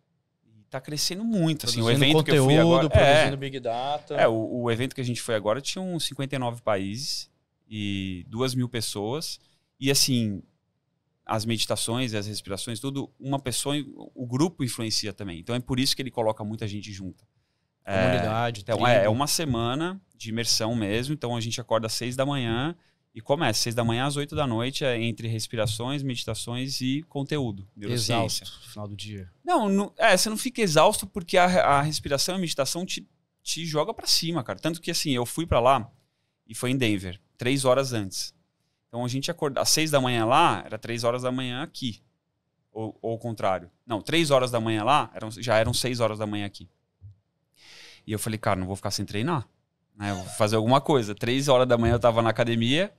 tá crescendo muito. assim, o evento conteúdo, que eu fui agora, é. produzindo é, Big Data. É, o, o, evento que a gente foi agora tinha uns 59 países e duas mil pessoas. E assim, as meditações, as respirações, tudo, uma pessoa, o grupo influencia também. Então é por isso que ele coloca muita gente junta. É, Comunidade, é, então, é, é, uma semana de imersão mesmo. Então a gente acorda às seis da manhã e começa, seis da manhã às oito da noite, é entre respirações, meditações e conteúdo. Exausto, no final do dia. Não, não, é, você não fica exausto porque a, a respiração e a meditação te, te joga para cima, cara. Tanto que, assim, eu fui para lá e foi em Denver, três horas antes. Então, a gente acordava às seis da manhã lá, era três horas da manhã aqui. Ou, ou o contrário. Não, três horas da manhã lá, eram, já eram seis horas da manhã aqui. E eu falei, cara, não vou ficar sem treinar. Né? Eu vou fazer alguma coisa. Três horas da manhã eu tava na academia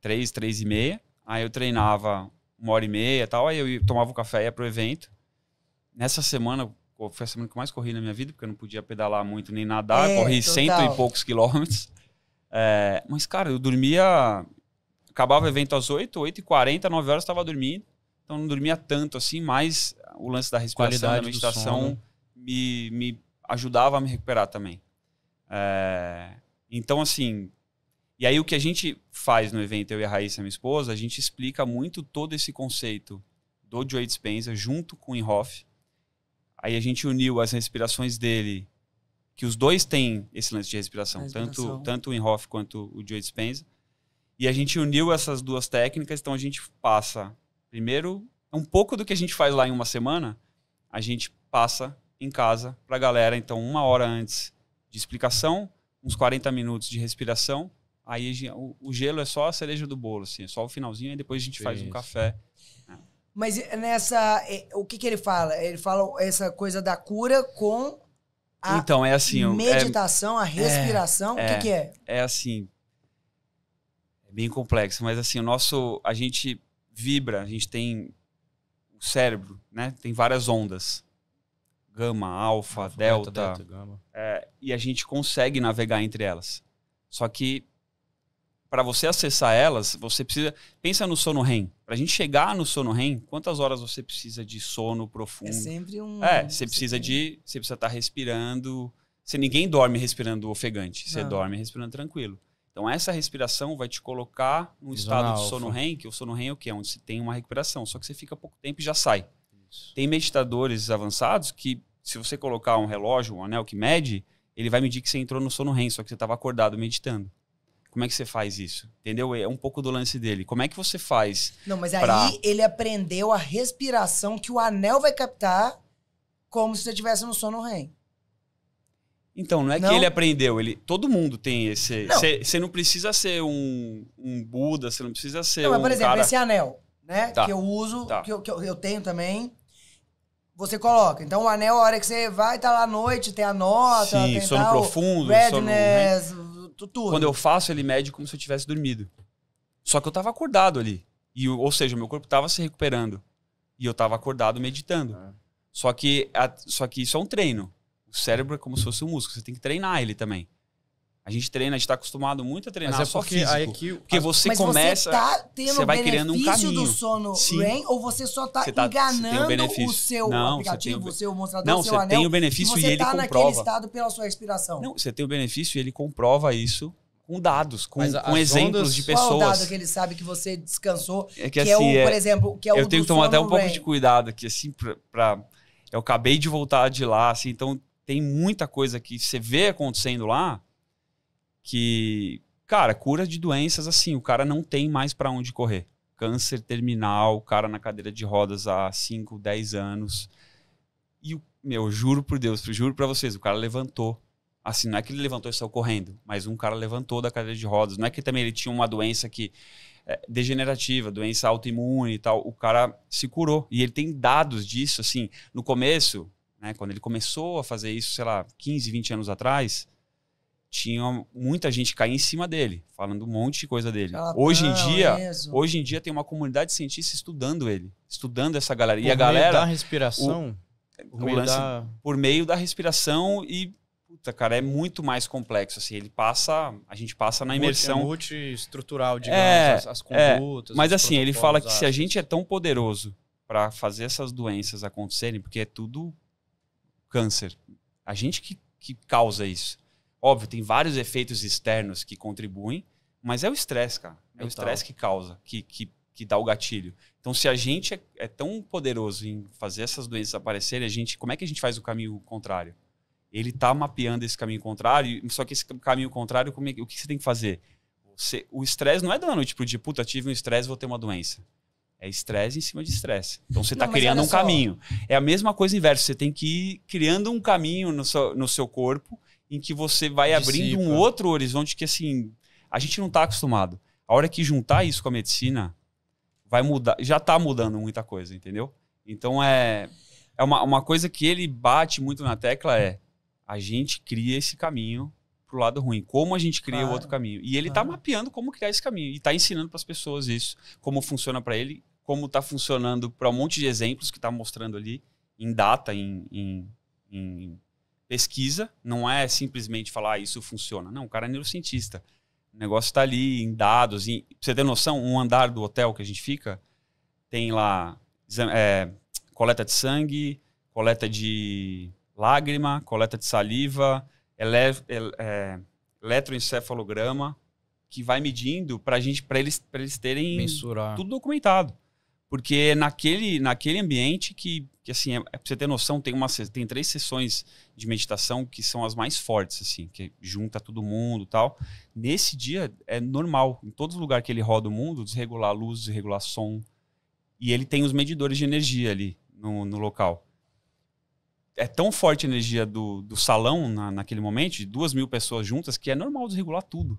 três, três e meia. Aí eu treinava uma hora e meia e tal. Aí eu tomava um café e ia pro evento. Nessa semana, foi a semana que eu mais corri na minha vida, porque eu não podia pedalar muito nem nadar. É, corri total. cento e poucos quilômetros. É, mas, cara, eu dormia. Acabava o evento às 8, 8 e 40, 9 horas estava dormindo. Então não dormia tanto assim, mas o lance da respiração, Qualidade da meditação né? me, me ajudava a me recuperar também. É, então, assim, e aí o que a gente faz no evento, eu e a Raíssa, minha esposa, a gente explica muito todo esse conceito do Joe Dispenza junto com o Inhoff. Aí a gente uniu as respirações dele, que os dois têm esse lance de respiração, respiração. tanto tanto o Inhoff quanto o Joe Dispenza. E a gente uniu essas duas técnicas, então a gente passa primeiro um pouco do que a gente faz lá em uma semana, a gente passa em casa para a galera, então uma hora antes de explicação, uns 40 minutos de respiração Aí o, o gelo é só a cereja do bolo, assim, é só o finalzinho, e depois a gente faz um café. Né? Mas nessa. O que, que ele fala? Ele fala essa coisa da cura com a então, é assim, é meditação, é, a respiração. É, o que, que é? é? É assim. É bem complexo, mas assim, o nosso. A gente vibra, a gente tem o cérebro, né? Tem várias ondas. Gama, alfa, delta. delta, é, e a gente consegue navegar entre elas. Só que para você acessar elas, você precisa. Pensa no sono REM. Para a gente chegar no sono REM, quantas horas você precisa de sono profundo? É sempre um. É, você precisa de. Você precisa estar tá respirando. Você, ninguém dorme respirando ofegante. Você Não. dorme respirando tranquilo. Então, essa respiração vai te colocar num estado de sono REM, que o sono REM é o que? É onde você tem uma recuperação. Só que você fica pouco tempo e já sai. Isso. Tem meditadores avançados que, se você colocar um relógio, um anel que mede, ele vai medir que você entrou no sono REM, só que você estava acordado meditando. Como é que você faz isso? Entendeu? É um pouco do lance dele. Como é que você faz? Não, mas pra... aí ele aprendeu a respiração que o anel vai captar como se você estivesse no sono REM. Então, não é não. que ele aprendeu, ele, todo mundo tem esse. Você não. não precisa ser um, um Buda, você não precisa ser. Não, mas, um por exemplo, cara... esse anel, né? Tá. Que eu uso, tá. que, eu, que eu, tenho também você coloca. Então, o anel, a hora que você vai, tá lá à noite, tem a nota. Sim, sono profundo. Redness, sono... Quando eu faço, ele mede como se eu tivesse dormido. Só que eu estava acordado ali. E, ou seja, meu corpo estava se recuperando. E eu estava acordado meditando. Ah. Só, que a, só que isso é um treino. O cérebro é como se fosse um músculo. Você tem que treinar ele também. A gente treina, a gente está acostumado muito a treinar mas é só porque físico. Aí que, porque as... você mas começa, você, tá tendo você vai criando um caminho. do sono Sim. REM ou você só está tá, tá- enganando o, o, seu não, aplicativo, você o, o seu mostrador, não, o seu anel? Não, você tem o benefício e, e ele tá comprova. Você está naquele estado pela sua respiração. Não, você tem o benefício e ele comprova isso com dados, com, com exemplos ondas, de pessoas. Qual é o dado que ele sabe que você descansou? É que, que é assim, é o, por exemplo, que é o Eu tenho que tomar até um pouco de cuidado aqui, assim, para Eu acabei de voltar de lá, assim, então tem muita coisa que você vê acontecendo lá que, cara, cura de doenças assim, o cara não tem mais para onde correr. Câncer terminal, o cara na cadeira de rodas há 5, 10 anos. E o meu, juro por Deus, juro para vocês, o cara levantou. Assim, não é que ele levantou e saiu correndo, mas um cara levantou da cadeira de rodas. Não é que também ele tinha uma doença que é, degenerativa, doença autoimune e tal. O cara se curou. E ele tem dados disso, assim. No começo, né, quando ele começou a fazer isso, sei lá, 15, 20 anos atrás, tinha muita gente cair em cima dele, falando um monte de coisa dele. Ah, hoje não, em dia, mesmo. hoje em dia tem uma comunidade cientista estudando ele, estudando essa galera. Por e a galera da respiração, o, por, o meio lance, da... por meio da respiração e puta, cara, é muito mais complexo assim, ele passa, a gente passa na é imersão é multiestrutural, digamos, é, as, as é, condutas. É, mas assim, ele fala que se a gente é tão poderoso para fazer essas doenças acontecerem, porque é tudo câncer, a gente que que causa isso Óbvio, tem vários efeitos externos que contribuem, mas é o estresse, cara. É Total. o estresse que causa, que, que, que dá o gatilho. Então, se a gente é, é, tão poderoso em fazer essas doenças aparecerem, a gente, como é que a gente faz o caminho contrário? Ele está mapeando esse caminho contrário, só que esse caminho contrário, como é, o que você tem que fazer? Você, o estresse não é da noite pro dia, puta, tive um estresse, vou ter uma doença. É estresse em cima de estresse. Então você está criando um só. caminho. É a mesma coisa inversa. Você tem que ir criando um caminho no seu, no seu corpo em que você vai Dissipa. abrindo um outro horizonte que, assim, a gente não está acostumado. A hora que juntar isso com a medicina, vai mudar, já está mudando muita coisa, entendeu? Então é, é uma, uma coisa que ele bate muito na tecla é a gente cria esse caminho pro lado ruim, como a gente cria claro. o outro caminho. E ele está mapeando como criar esse caminho e está ensinando para as pessoas isso, como funciona para ele, como está funcionando para um monte de exemplos que está mostrando ali em data, em, em, em pesquisa, não é simplesmente falar ah, isso funciona. Não, o cara é neurocientista. O negócio está ali em dados. Em, pra você ter noção, um andar do hotel que a gente fica tem lá é, coleta de sangue, coleta de lágrima, coleta de saliva, ele, é, eletroencefalograma, que vai medindo para eles, eles terem Mensurar. tudo documentado. Porque naquele, naquele ambiente que, que assim, é, é você ter noção, tem, uma, tem três sessões de meditação que são as mais fortes, assim, que junta todo mundo tal. Nesse dia é normal, em todos os lugares que ele roda o mundo, desregular luz, desregular som. E ele tem os medidores de energia ali no, no local. É tão forte a energia do, do salão na, naquele momento, de duas mil pessoas juntas, que é normal desregular tudo.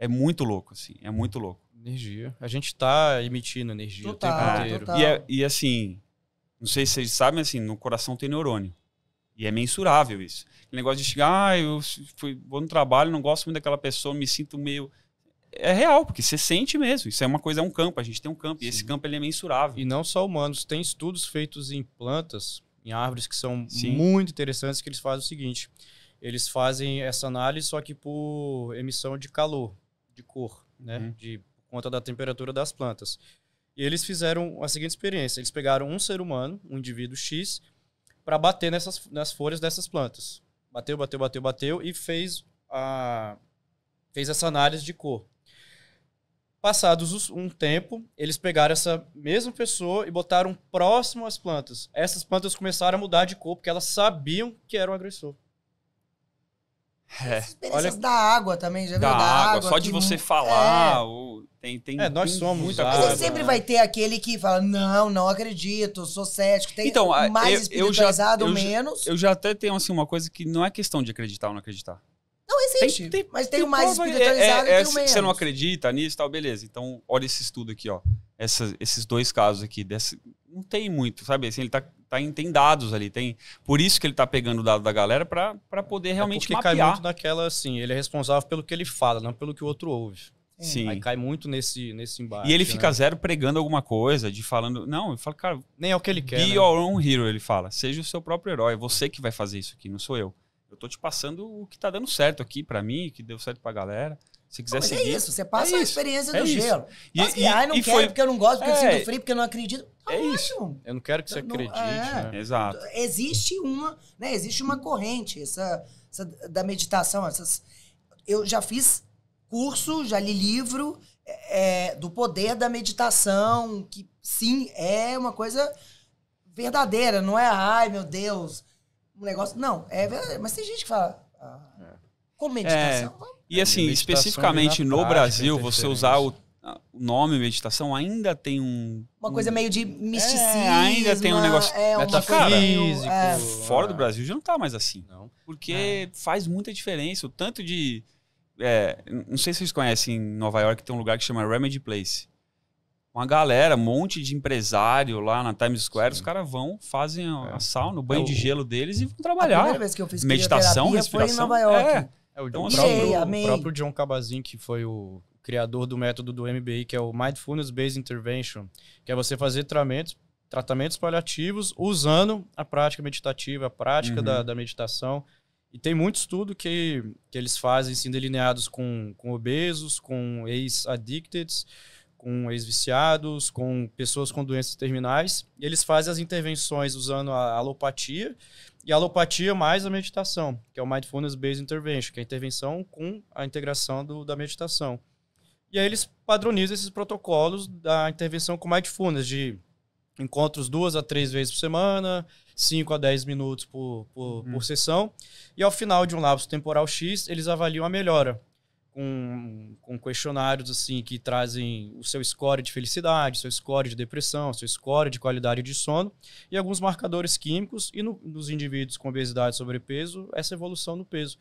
É muito louco, assim, é muito louco. Energia. A gente está emitindo energia total, o tempo inteiro. Total. E, é, e assim, não sei se vocês sabem, assim, no coração tem neurônio. E é mensurável isso. O negócio de chegar, ah, eu fui, vou no trabalho, não gosto muito daquela pessoa, me sinto meio. É real, porque você sente mesmo. Isso é uma coisa, é um campo. A gente tem um campo, Sim. e esse campo ele é mensurável. E não só humanos, tem estudos feitos em plantas, em árvores, que são Sim. muito interessantes, que eles fazem o seguinte: eles fazem essa análise só que por emissão de calor, de cor, né? Uhum. De conta da temperatura das plantas. E eles fizeram a seguinte experiência: eles pegaram um ser humano, um indivíduo X, para bater nessas, nas folhas dessas plantas. Bateu, bateu, bateu, bateu e fez, a, fez essa análise de cor. Passados um tempo, eles pegaram essa mesma pessoa e botaram próximo às plantas. Essas plantas começaram a mudar de cor porque elas sabiam que era um agressor. É. Olha da água também, já viu? Da, água, água, só de você não... falar. É. Ou... Tem, tem, é, nós tem somos muita água. coisa. Mas sempre né? vai ter aquele que fala: não, não acredito, sou cético. Tem então, mais eu, eu menos. eu já até tenho assim, uma coisa que não é questão de acreditar ou não acreditar. Não existe. Tem, mas tem, o mais espiritualizado é, é, e tem o menos. Você não acredita nisso tal, beleza. Então, olha esse estudo aqui, ó. Essa, esses dois casos aqui, desse, não tem muito, sabe? Assim, ele tá, tá em, tem dados ali, tem. Por isso que ele tá pegando o dado da galera para poder é realmente é porque mapear. cai muito naquela, assim, ele é responsável pelo que ele fala, não pelo que o outro ouve. Sim. Aí cai muito nesse, nesse embate. E ele né? fica zero pregando alguma coisa, de falando. Não, eu falo, cara. Nem é o que ele quer. Be né? your own hero, ele fala. Seja o seu próprio herói. É você que vai fazer isso aqui, não sou eu. Eu tô te passando o que tá dando certo aqui para mim, que deu certo pra galera. Se quiser não, mas é seguir. É isso, você passa é a experiência é do isso. gelo. E, mas, e, não e quero foi... porque eu não gosto, porque é, eu sinto é. frio, porque eu não acredito. Não, tá é isso. Não. Eu não quero que você não, acredite. É. Né? Exato. Existe uma, né? Existe uma corrente essa, essa da meditação. Essas, eu já fiz curso, já li livro é, do poder da meditação, que sim é uma coisa verdadeira, não é ai meu Deus, um negócio. Não, é verdade. Mas tem gente que fala. Ah, com é, meditação. É, e assim, meditação é especificamente no prática, Brasil, você usar o, o, nome meditação ainda tem um. Uma um, coisa meio de é, misticismo. É, ainda tem um negócio é, um metafísico. é. Fora do Brasil já não tá mais assim. Não. Porque faz muita diferença. O tanto de. não sei se vocês conhecem em Nova York, tem um lugar que chama Remedy Place uma galera, um monte de empresário lá na Times Square, Sim. os caras vão, fazem a sauna, o banho de gelo deles e vão trabalhar. A primeira vez que eu fiz meditação, respiração. Foi em Nova York. É. É, o, então, assim, próprio, o próprio John kabat que foi o criador do método do MBI, que é o Mindfulness Based Intervention, que é você fazer tratamentos, tratamentos paliativos usando a prática meditativa, a prática uhum. da, da meditação. E tem muito estudo que, que eles fazem, assim, delineados com, com obesos, com ex-addicted, com ex-viciados, com pessoas com doenças terminais. E eles fazem as intervenções usando a alopatia e a alopatia é mais a meditação, que é o Mindfulness Based Intervention, que é a intervenção com a integração do, da meditação. E aí eles padronizam esses protocolos da intervenção com Mindfulness, de encontros duas a três vezes por semana, cinco a dez minutos por, por, uhum. por, sessão. E ao final de um lapso temporal X, eles avaliam a melhora com, com questionários assim que trazem o seu score de felicidade, seu score de depressão, seu score de qualidade de sono e alguns marcadores químicos. E no, nos indivíduos com obesidade e sobrepeso, essa evolução no peso.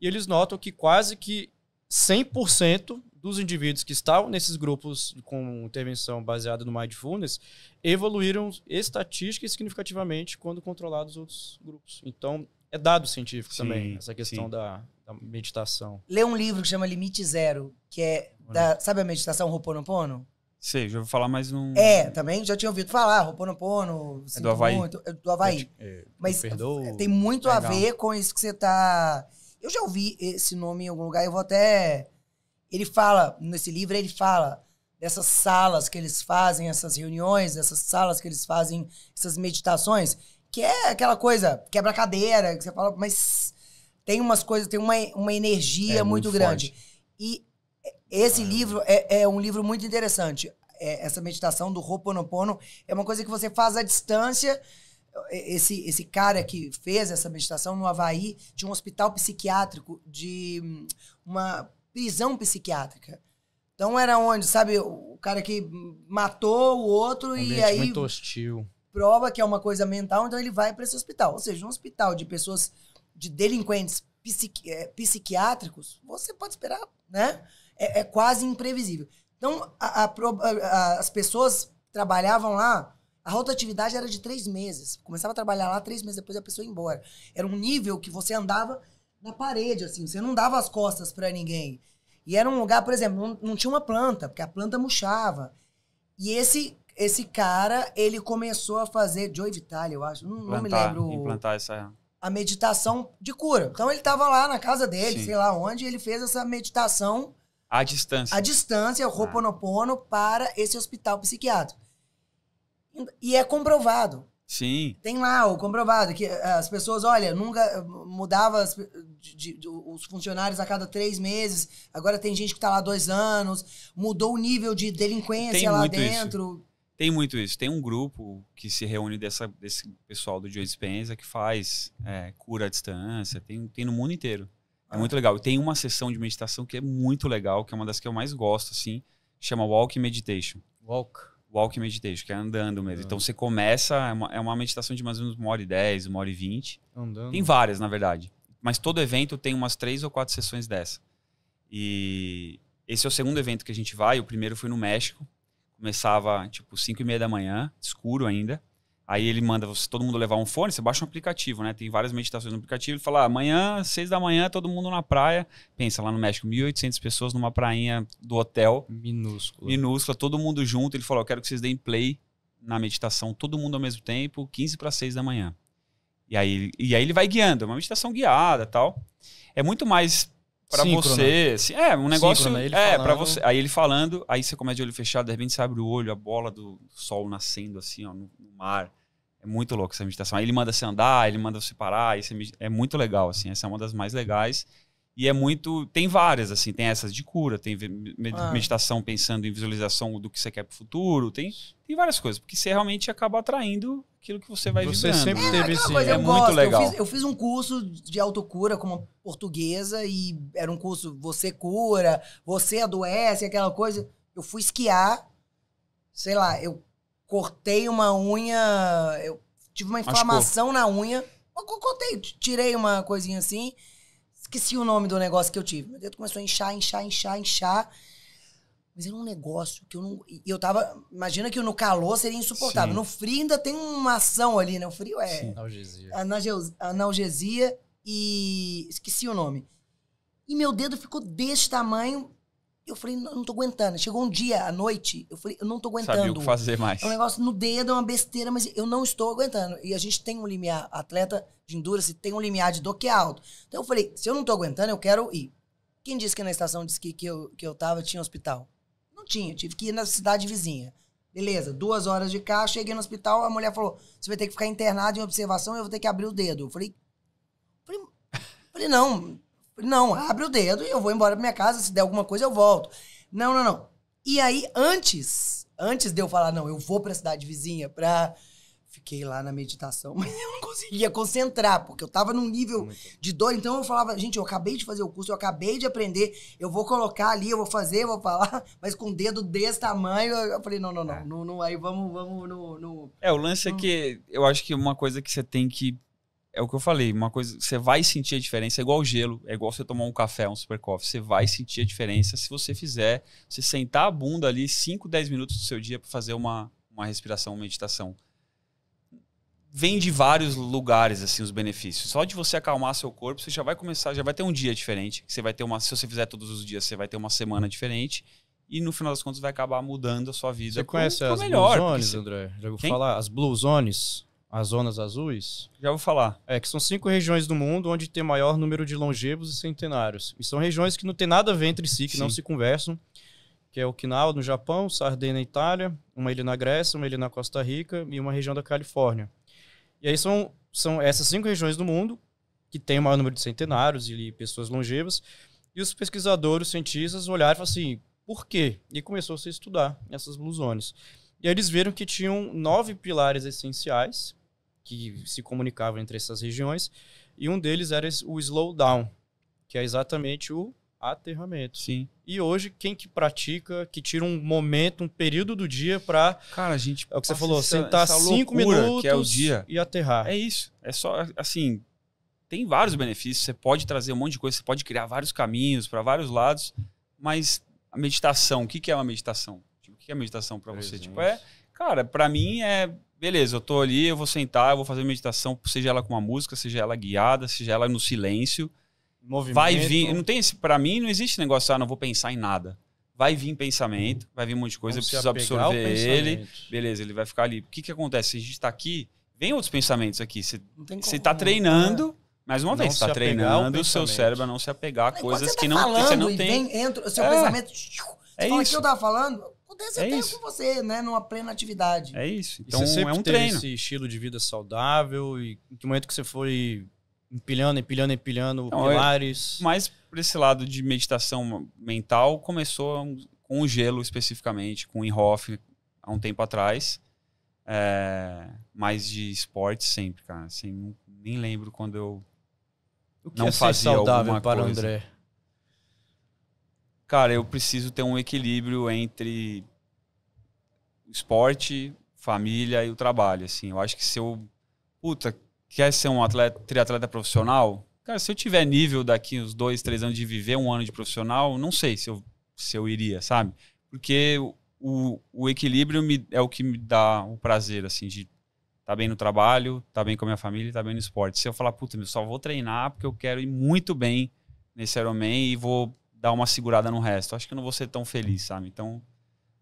E eles notam que quase que 100% dos indivíduos que estavam nesses grupos com intervenção baseada no mindfulness evoluíram estatística e significativamente quando controlados outros grupos. Então, é dado científico sim, também essa questão da da meditação. Lê um livro que chama Limite Zero, que é da, sabe a meditação Roponopono? Sei, já ouvi falar, mais um. É, também já tinha ouvido falar, Roponopono, é do Havaí. Muito, é do Havaí. É, é, mas perdoa, tem muito legal. a ver com isso que você tá. Eu já ouvi esse nome em algum lugar, eu vou até. Ele fala, nesse livro, ele fala dessas salas que eles fazem, essas reuniões, essas salas que eles fazem, essas meditações, que é aquela coisa, quebra-cadeira, que você fala, mas tem umas coisas, tem uma, uma energia é, muito, muito grande. E esse ah. livro é, é, um livro muito interessante. É, essa meditação do Ho'oponopono é uma coisa que você faz à distância. Esse, esse cara que fez essa meditação no Havaí tinha um hospital psiquiátrico de uma prisão psiquiátrica. Então era onde, sabe, o cara que matou o outro um e aí. Muito hostil. Prova que é uma coisa mental, então ele vai para esse hospital. Ou seja, um hospital de pessoas de delinquentes psiqui é, psiquiátricos, você pode esperar, né? É, é quase imprevisível. Então, a, a, a, as pessoas trabalhavam lá, a rotatividade era de três meses. Começava a trabalhar lá, três meses depois a pessoa ia embora. Era um nível que você andava na parede, assim, você não dava as costas para ninguém. E era um lugar, por exemplo, não, não tinha uma planta, porque a planta murchava. E esse esse cara, ele começou a fazer Joe Vitale, eu acho, não, não me lembro. Implantar essa a meditação de cura. Então ele estava lá na casa dele, Sim. sei lá onde, ele fez essa meditação à distância. À distância, o Roponopono ah. para esse hospital psiquiátrico. E é comprovado. Sim. Tem lá o comprovado que eh, as pessoas, olha, nunca eh, mudava as, de, de, os funcionários a cada três meses. Agora tem gente que está lá dois anos, mudou o nível de delinquência tem lá dentro. Isso. Tem muito isso. Tem um grupo que se reúne dessa, desse pessoal do Joe Dispenza que faz é, cura à distância. Tem, tem no mundo inteiro. É ah. muito legal. E tem uma sessão de meditação que é muito legal, que é uma das que eu mais gosto, assim. Chama Walk Meditation. Walk. Walk Meditation, que é andando mesmo. Andando. Então você começa, é uma, é uma, meditação de mais ou menos uma hora e dez, uma hora e vinte. Andando. Tem várias, na verdade. Mas todo evento tem umas três ou quatro sessões dessa. E esse é o segundo evento que a gente vai. O primeiro foi no México Começava, tipo, 5 e meia da manhã, escuro ainda. Aí ele manda você, todo mundo levar um fone, você baixa um aplicativo, né? Tem várias meditações no aplicativo. Ele fala, ah, amanhã, seis da manhã, todo mundo na praia. Pensa, lá no México, 1.800 pessoas numa prainha do hotel. Minúscula. Minúscula, todo mundo junto. Ele falou, eu quero que vocês deem play na meditação, todo mundo ao mesmo tempo, 15 para 6 da manhã. E aí, e aí ele vai guiando, é uma meditação guiada tal. É muito mais para você. Né? Assim, é, um negócio. Síncrona, né? ele é, para você. Aí ele falando, aí você começa de olho fechado, de repente você abre o olho, a bola do sol nascendo assim, ó, no, no mar. É muito louco essa meditação. Aí ele manda você andar, ele manda você parar, aí você, é muito legal, assim. Essa é uma das mais legais. E é muito. Tem várias, assim, tem essas de cura, tem ah. meditação ah. pensando em visualização do que você quer pro futuro, tem, tem várias coisas, porque você realmente acaba atraindo aquilo que você vai você vibrando. Você sempre é, teve é, esse. Coisa, é muito legal. Eu fiz, eu fiz, um curso de autocura com uma portuguesa e era um curso você cura, você adoece, aquela coisa. Eu fui esquiar, sei lá, eu cortei uma unha, eu tive uma inflamação na unha, eu cortei, tirei uma coisinha assim. Esqueci o nome do negócio que eu tive. Meu dedo começou a inchar, inchar, inchar, inchar. Mas era um negócio que eu não. Eu tava. Imagina que no calor seria insuportável. Sim. No frio ainda tem uma ação ali, né? O frio é. Sim. Analgesia. Analgesia, analgesia e. Esqueci o nome. E meu dedo ficou desse tamanho, eu falei, não, não tô aguentando. Chegou um dia à noite, eu falei, eu não tô aguentando. Sabia o que fazer mais. É um negócio no dedo, é uma besteira, mas eu não estou aguentando. E a gente tem um limiar, atleta de endurance tem um limiar de do que é alto. Então eu falei, se eu não tô aguentando, eu quero ir. Quem disse que na estação de esqui que eu, que eu tava tinha hospital? Não tinha, tive que ir na cidade vizinha. Beleza, duas horas de carro, cheguei no hospital, a mulher falou: você vai ter que ficar internado em observação e eu vou ter que abrir o dedo. Eu falei, falei, falei não, não, abre o dedo e eu vou embora pra minha casa. Se der alguma coisa, eu volto. Não, não, não. E aí, antes, antes de eu falar, não, eu vou pra cidade vizinha pra. Fiquei lá na meditação, [laughs] mas eu não conseguia concentrar, porque eu tava num nível Muito. de dor. Então eu falava, gente, eu acabei de fazer o curso, eu acabei de aprender, eu vou colocar ali, eu vou fazer, eu vou falar, [laughs] mas com o um dedo desse tamanho, eu falei, não, não, não, é. não, não aí vamos, vamos no, no. É, o lance é hum. que eu acho que uma coisa que você tem que é o que eu falei, uma coisa, você vai sentir a diferença, é igual gelo, é igual você tomar um café, um super coffee, você vai sentir a diferença se você fizer, se sentar a bunda ali 5, 10 minutos do seu dia para fazer uma, uma respiração, uma meditação. Vem de vários lugares assim os benefícios. Só de você acalmar seu corpo, você já vai começar, já vai ter um dia diferente, você vai ter uma, se você fizer todos os dias, você vai ter uma semana diferente e no final das contas vai acabar mudando a sua vida. Você conhece as melhor, blue zones, você... André? Já vou falar as blue zones? as zonas azuis. Já vou falar. É, que são cinco regiões do mundo onde tem maior número de longevos e centenários. E são regiões que não tem nada a ver entre si, que Sim. não se conversam, que é Okinawa, no Japão, Sardenha, na Itália, uma ilha na Grécia, uma ilha na Costa Rica e uma região da Califórnia. E aí são, são essas cinco regiões do mundo que tem o maior número de centenários e pessoas longevas. E os pesquisadores, os cientistas olharam e falaram assim, por quê? E começou a -se estudar essas blusones. E aí eles viram que tinham nove pilares essenciais, que se comunicavam entre essas regiões, e um deles era o slowdown, que é exatamente o aterramento. Sim. E hoje, quem que pratica, que tira um momento, um período do dia para. Cara, a gente. É o que você falou, essa, sentar essa cinco minutos que é o dia. e aterrar. É isso. É só, assim. Tem vários benefícios, você pode trazer um monte de coisa, você pode criar vários caminhos para vários lados, mas a meditação, o que, que é uma meditação? Tipo, o que é meditação para você? Tipo, é, cara, para mim é beleza, eu tô ali, eu vou sentar, eu vou fazer meditação, seja ela com uma música, seja ela guiada, seja ela no silêncio. Movimento. Vai vir, não tem esse, para mim não existe negócio, ah, não vou pensar em nada. Vai vir pensamento, vai vir um monte de coisa, Vamos eu preciso absorver ele. Beleza, ele vai ficar ali. O que que acontece? Se a gente tá aqui, vem outros pensamentos aqui. Você, você tá né? treinando, Mais uma vez, está treinando o seu cérebro a não se apegar a coisas tá que, não, que você não tem. Vem, entra, seu é, pensamento. É você é fala isso. que eu estava falando, acontece é isso. com você, né? Numa plena atividade. É isso. Então você sempre é um treino. esse estilo de vida saudável e no momento que você foi empilhando, empilhando, empilhando Não, pilares. Eu, mas por esse lado de meditação mental começou com o gelo especificamente, com o Inhoff há um tempo atrás. É, mais de esporte sempre, cara. Assim, nem lembro quando eu o que não é fazia saudável para o André cara, eu preciso ter um equilíbrio entre esporte, família e o trabalho, assim. Eu acho que se eu, puta, quer ser um atleta, triatleta profissional, cara, se eu tiver nível daqui uns dois, três anos de viver um ano de profissional, não sei se eu, se eu iria, sabe? Porque o, o equilíbrio me, é o que me dá o prazer, assim, de tá bem no trabalho, tá bem com a minha família, tá bem no esporte. Se eu falar, puta, eu só vou treinar porque eu quero ir muito bem nesse Ironman e vou dar uma segurada no resto. Acho que eu não vou ser tão feliz, sabe? Então,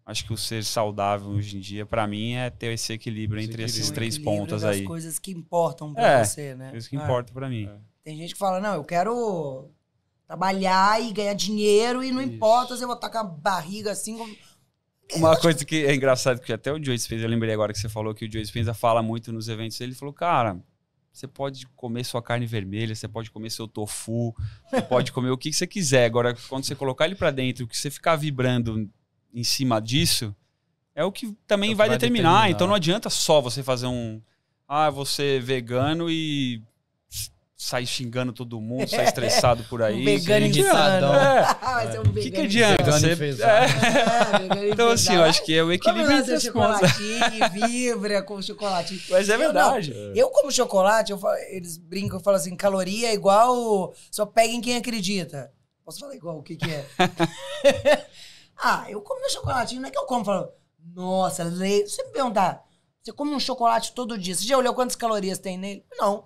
acho que o ser saudável hoje em dia, para mim, é ter esse equilíbrio esse entre equilíbrio. esses três pontos aí. coisas que importam pra é, você, né? Isso que é. importa para mim. É. Tem gente que fala, não, eu quero trabalhar e ganhar dinheiro e não isso. importa se eu vou estar com a barriga assim como... [laughs] Uma coisa que é engraçado, que até o Joe Spencer, eu lembrei agora que você falou que o Joe Spencer fala muito nos eventos, ele falou, cara, você pode comer sua carne vermelha, você pode comer seu tofu, você pode comer o que você quiser. Agora, quando você colocar ele para dentro, o que você ficar vibrando em cima disso, é o que também é o que vai, vai determinar. determinar. Então não adianta só você fazer um. Ah, você é vegano e sai xingando todo mundo, [laughs] sai estressado por aí. Um vegano [laughs] ah, É. é um que, que adianta? Você... É. É, [laughs] então, assim, eu acho que é o equilíbrio Come entre as chocolatinho, vibra com chocolate, Mas é verdade. Eu, eu como chocolate, eu falo, eles brincam, falam assim, caloria é igual... Só peguem quem acredita. Posso falar igual o que que é? ah, eu como meu chocolatinho, não é que eu como, falo... Nossa, leio, você me perguntar, você come um chocolate todo dia, você já olhou quantas calorias tem nele? Não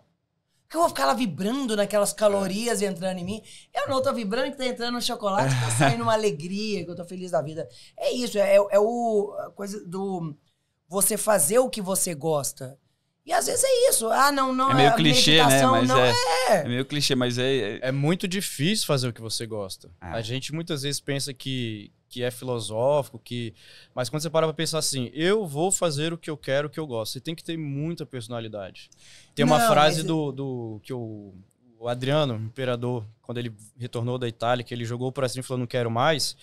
eu vou ficar lá vibrando naquelas é. calorias entrando em mim. Eu não tô vibrando que tá entrando no chocolate, tá [laughs] saindo uma alegria, que eu tô feliz da vida. É isso, é, é o a coisa do você fazer o que você gosta. E às vezes é isso. Ah, não, não. É meio clichê, né? Mas não é, é. é meio clichê, mas é, é. É muito difícil fazer o que você gosta. Ah. A gente muitas vezes pensa que, que é filosófico, que. Mas quando você para pra pensar assim, eu vou fazer o que eu quero, o que eu gosto. Você tem que ter muita personalidade. Tem uma Não, frase do, do que o, o Adriano, o imperador, quando ele retornou da Itália, que ele jogou para cima e falou, não quero mais.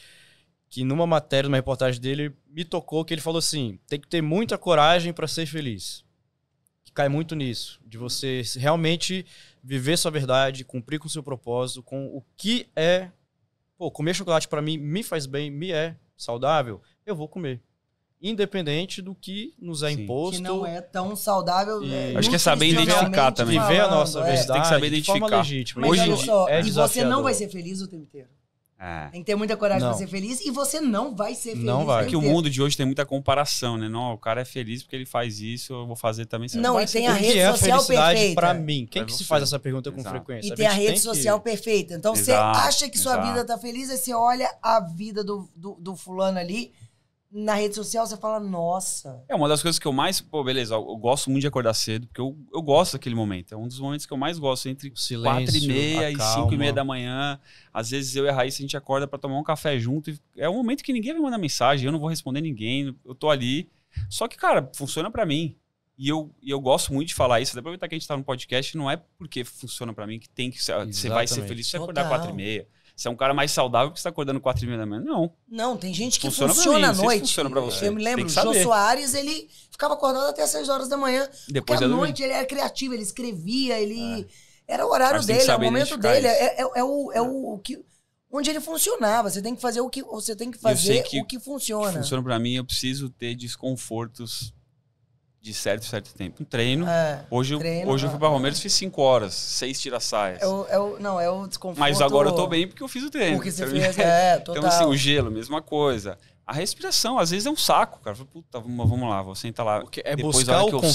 Que numa matéria, numa reportagem dele, me tocou que ele falou assim: tem que ter muita coragem para ser feliz. Que cai muito nisso, de você realmente viver sua verdade, cumprir com seu propósito, com o que é pô, comer chocolate para mim me faz bem, me é saudável, eu vou comer. Independente do que nos é Sim. imposto. Que não é tão saudável. E... É, Acho que é saber identificar também. Viver a nossa é. verdade. Tem que saber identificar. legítima. Mas Hoje, olha só, é e você não vai ser feliz o tempo inteiro. É. Tem que ter muita coragem para ser feliz e você não vai ser feliz. Não vai. Porque é o mundo de hoje tem muita comparação, né? Não, o cara é feliz porque ele faz isso, eu vou fazer também. Você não, não e tem a rede é social perfeita. para mim. Quem pra que você. se faz essa pergunta Exato. com frequência? E tem a, a rede tem social que... perfeita. Então Exato. você acha que sua Exato. vida tá feliz, aí você olha a vida do, do, do fulano ali na rede social você fala, nossa. É uma das coisas que eu mais. Pô, beleza, eu, gosto muito de acordar cedo, porque eu, eu gosto daquele momento. É um dos momentos que eu mais gosto, entre quatro e meia e cinco e meia da manhã. Às vezes eu e a Raíssa a gente acorda para tomar um café junto. E é um momento que ninguém vai mandar mensagem, eu não vou responder ninguém, eu tô ali. Só que, cara, funciona para mim. E eu, e eu gosto muito de falar isso, até aproveitar que a gente tá no podcast, não é porque funciona para mim que tem que ser, você vai ser feliz se acordar quatro e meia. Você é um cara mais saudável que está acordando 4 e meia da manhã. Não. Não, tem gente que funciona, funciona à noite. Funciona pra você. Eu me lembro, o Jô Soares, ele ficava acordado até 6 horas da manhã. Depois porque à noite ele era criativo, ele escrevia, ele. É. Era o horário dele, era é o momento dele. É, é, é, o, é, o que. Onde ele funcionava. Você tem que fazer o que. Você tem que fazer que o que funciona. Que funciona pra mim, eu preciso ter desconfortos de certo certo tempo. Um treino. É, hoje treino, eu, hoje eu fui é. para Romeiros fiz 5 horas, 6 tira-saias. É, é o, não, é o desconforto. Mas agora eu tô bem porque eu fiz o treino. Porque você fez, [laughs] é, total. Então, assim, o gelo, mesma coisa. A respiração, às vezes é um saco, cara. Puta, vamos lá, vou sentar lá. Porque é Depois, buscar o conforto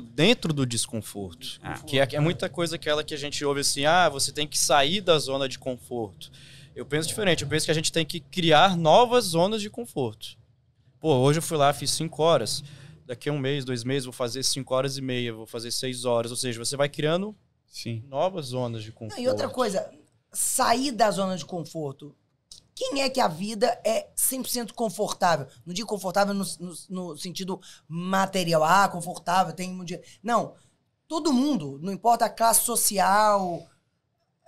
saio... dentro do desconforto. Ah, que é, é muita coisa aquela que a gente ouve assim, ah, você tem que sair da zona de conforto. Eu penso diferente, eu penso que a gente tem que criar novas zonas de conforto. Pô, hoje eu fui lá, fiz 5 horas. Hum daqui a um mês, dois meses, vou fazer cinco horas e meia, vou fazer seis horas. Ou seja, você vai criando Sim. novas zonas de conforto. Não, e outra coisa, sair da zona de conforto. Quem é que a vida é 100% confortável? Não digo confortável no, no, no, sentido material. Ah, confortável, tem um dia. Não. Todo mundo, não importa a classe social,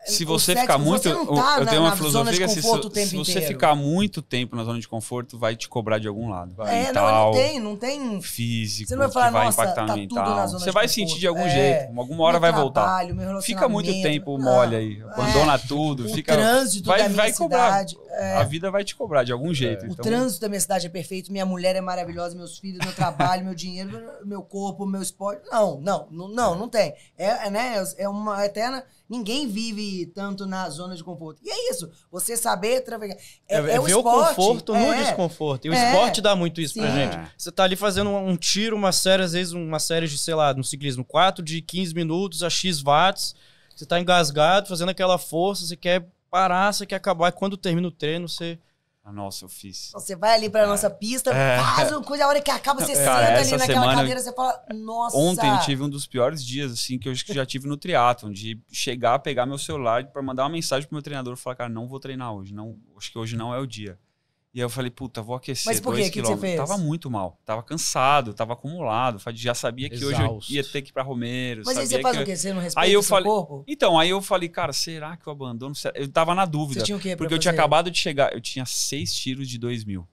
se você ficar muito, eu tá tenho uma filosofia que é se, se você ficar muito tempo na zona de conforto, vai te cobrar de algum lado. Vai, é, mental, não, não tem, não tem físico, você não vai falar, que vai tá impactar tá mental. você vai sentir de algum é, jeito, alguma hora vai voltar. fica muito tempo mole aí, é, abandona é, tudo, fica trânsito vai, vai cobrar. Cidade, é, a vida vai te cobrar de algum jeito. É. Então, o trânsito da minha cidade é perfeito, minha mulher é maravilhosa, meus filhos, meu trabalho, meu dinheiro, meu corpo, meu esporte. Não, não, não, não, não tem. É, né, é uma eterna Ninguém vive tanto na zona de conforto. E é isso. Você saber trabalhar. É, é, é, é o ver esporte, o conforto é, no desconforto. E o é. esporte dá muito isso sim. pra gente. É. Você tá ali fazendo um, tiro, uma série, às vezes uma série de, sei lá, no ciclismo, 4 de 15 minutos a X watts. Você tá engasgado, fazendo aquela força, você quer parar, você quer acabar. Quando termina o treino, você a nossa, eu fiz. Então, você vai ali pra é. nossa pista, é. faz uma coisa, a hora que acaba, você senta ali naquela semana, cadeira, você fala, nossa. Ontem eu tive um dos piores dias, assim, que eu já tive no triatlon, de chegar, pegar meu celular para mandar uma mensagem pro meu treinador e falar, cara, não vou treinar hoje, não, acho que hoje não é o dia. E aí eu falei, puta, vou aquecer Mas por dois que? quilômetros. Que tava muito mal. Tava cansado, tava acumulado. Já sabia que Exausto. hoje eu ia ter que ir pra Romeiros. Mas aí você faz eu... o quê? Você não respeita aí eu falei... corpo? Então, aí eu falei, cara, será que eu abandono? Eu tava na dúvida. Você tinha o quê Porque fazer? eu tinha acabado de chegar. Eu tinha seis tiros de dois mil.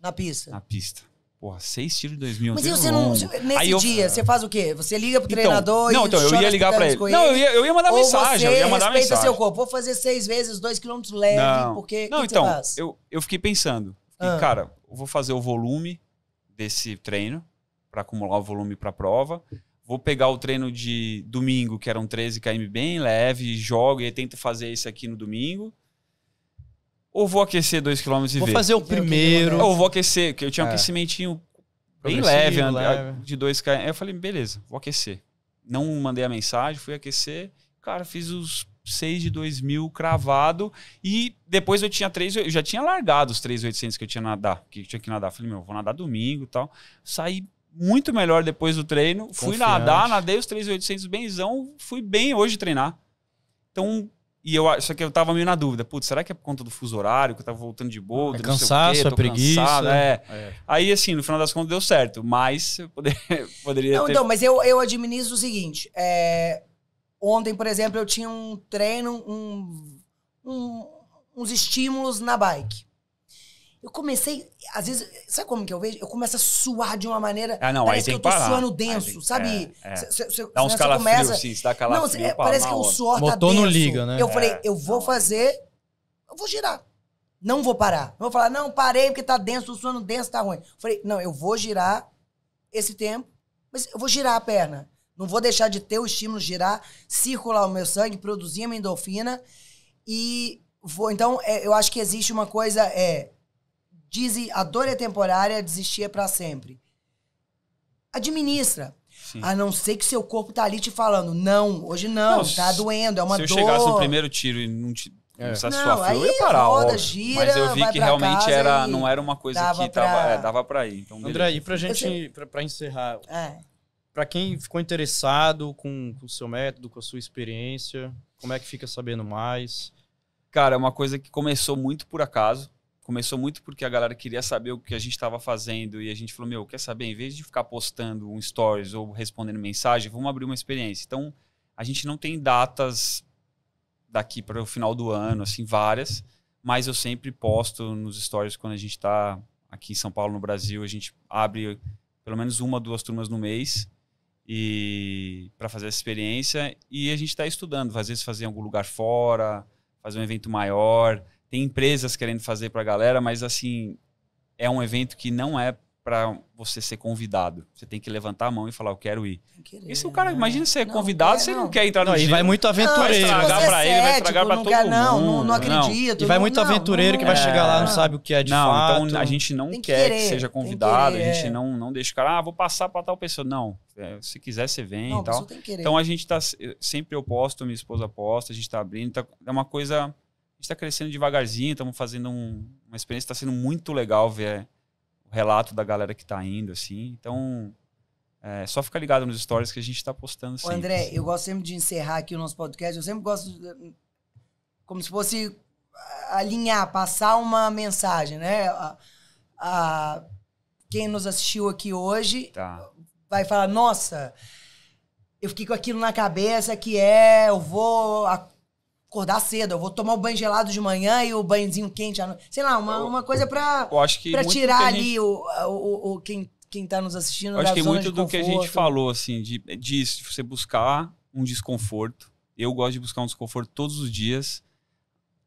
Na pista? Na pista. Porra, seis tiros de 2 mil. Mas e você não. Nesse aí dia, eu... você faz o quê? Você liga pro então, treinador então, e. Não, então, eu ia ligar pra ele. ele. Não, eu ia, eu ia mandar Ou mensagem. eu ia mandar respeita mensagem. seu corpo. Vou fazer seis vezes, dois quilômetros leve, não. porque. Não, que então, faz? Eu, eu fiquei pensando. Fiquei, ah. Cara, eu vou fazer o volume desse treino, para acumular o volume pra prova. Vou pegar o treino de domingo, que eram 13 km bem leve, jogo e tento fazer isso aqui no domingo. Ou vou aquecer 2km e vou ver. fazer o primeiro. É. Ou vou aquecer, que eu tinha um é. aquecimento bem leve, leve, de 2km. Aí eu falei, beleza, vou aquecer. Não mandei a mensagem, fui aquecer. Cara, fiz os 6 de 2000 cravado. E depois eu tinha 3, eu já tinha largado os 3,800 que eu tinha nadar, que tinha que nadar. Falei, meu, vou nadar domingo e tal. Saí muito melhor depois do treino. Confiante. Fui nadar, nadei os 3,800 benzão, fui bem hoje treinar. Então, e eu, só que eu tava meio na dúvida. Putz, será que é por conta do fuso horário, que eu tava voltando de boa? É cansaço, quê, é preguiça. Cansado, é. É. Aí, assim, no final das contas deu certo. Mas eu poderia, [laughs] poderia não, ter... Então, mas eu, eu administro o seguinte. É... Ontem, por exemplo, eu tinha um treino, um, um, uns estímulos na bike. Eu comecei, às vezes, sabe como que eu vejo? Eu começo a suar de uma maneira. Ah, não, parece aí tem que, eu tô suando denso, sabe? É, é. Cê, cê, dá uns né, calafrios, começa... sim, dá calafrio. Não, cê, parece que o suor tá denso. não liga, né? Eu é, falei, eu vou é. fazer, eu vou girar. Não vou parar. Não vou falar, não, parei porque tá denso, o suando denso, tá ruim. Eu falei, não, eu vou girar esse tempo, mas eu vou girar a perna. Não vou deixar de ter o estímulo girar, circular o meu sangue, produzir a minha endorfina e vou... Então, é, eu acho que existe uma coisa... É, Dizem a dor é temporária, desistir é para sempre. Administra. Sim. A não ser que seu corpo tá ali te falando, não, hoje não, não tá doendo, é uma dor. Se eu chegasse no primeiro tiro e não te é. Não, sua aí, eu ia parar, roda, gira, Mas eu vi que realmente era, não era uma coisa dava que pra... Tava, é, dava para ir. Então, André, e pra gente, pra, pra encerrar, é. pra quem ficou interessado com o seu método, com a sua experiência, como é que fica sabendo mais? Cara, é uma coisa que começou muito por acaso começou muito porque a galera queria saber o que a gente estava fazendo e a gente falou, meu, quer saber? Em vez de ficar postando um stories ou respondendo mensagem, vamos abrir uma experiência. Então, a gente não tem datas daqui para o final do ano, assim, várias, mas eu sempre posto nos stories quando a gente está aqui em São Paulo, no Brasil, a gente abre pelo menos uma, duas turmas no mês e para fazer essa experiência e a gente está estudando, às vezes fazer em algum lugar fora, fazer um evento maior, tem empresas querendo fazer para a galera, mas assim, é um evento que não é para você ser convidado. Você tem que levantar a mão e falar, eu quero ir. Isso o cara, imagina ser é não, convidado, quer, você não, não quer entrar no não, E vai muito aventureiro. Tipo, não, vai estragar para ele, vai estragar para todo quer, mundo. Não, não acredito. E vai muito aventureiro que vai é. chegar lá, não sabe o que é de não, então, fato. Então a gente não que quer querer, que seja convidado, que a gente é. não, não deixa o cara, ah, vou passar para tal pessoa. Não, se quiser você vem e tal. Então a gente tá sempre eu posto, minha esposa posta, a gente tá abrindo, tá, é uma coisa gente está crescendo devagarzinho, estamos fazendo um, uma experiência, está sendo muito legal ver o relato da galera que está indo, assim. Então, é só ficar ligado nos stories que a gente está postando sempre. Ô André, assim. eu gosto sempre de encerrar aqui o nosso podcast, eu sempre gosto, de, como se fosse alinhar, passar uma mensagem, né? A, a quem nos assistiu aqui hoje tá. vai falar, nossa, eu fiquei com aquilo na cabeça que é, eu vou... A, acordar cedo. Eu vou tomar o banho gelado de manhã e o banhozinho quente Sei lá, uma, uma coisa pra, para tirar ali gente... o, o, o, quem, quem tá nos assistindo. Eu acho que muito do que a gente falou, assim, de, disso, você buscar um desconforto. Eu gosto de buscar um desconforto todos os dias.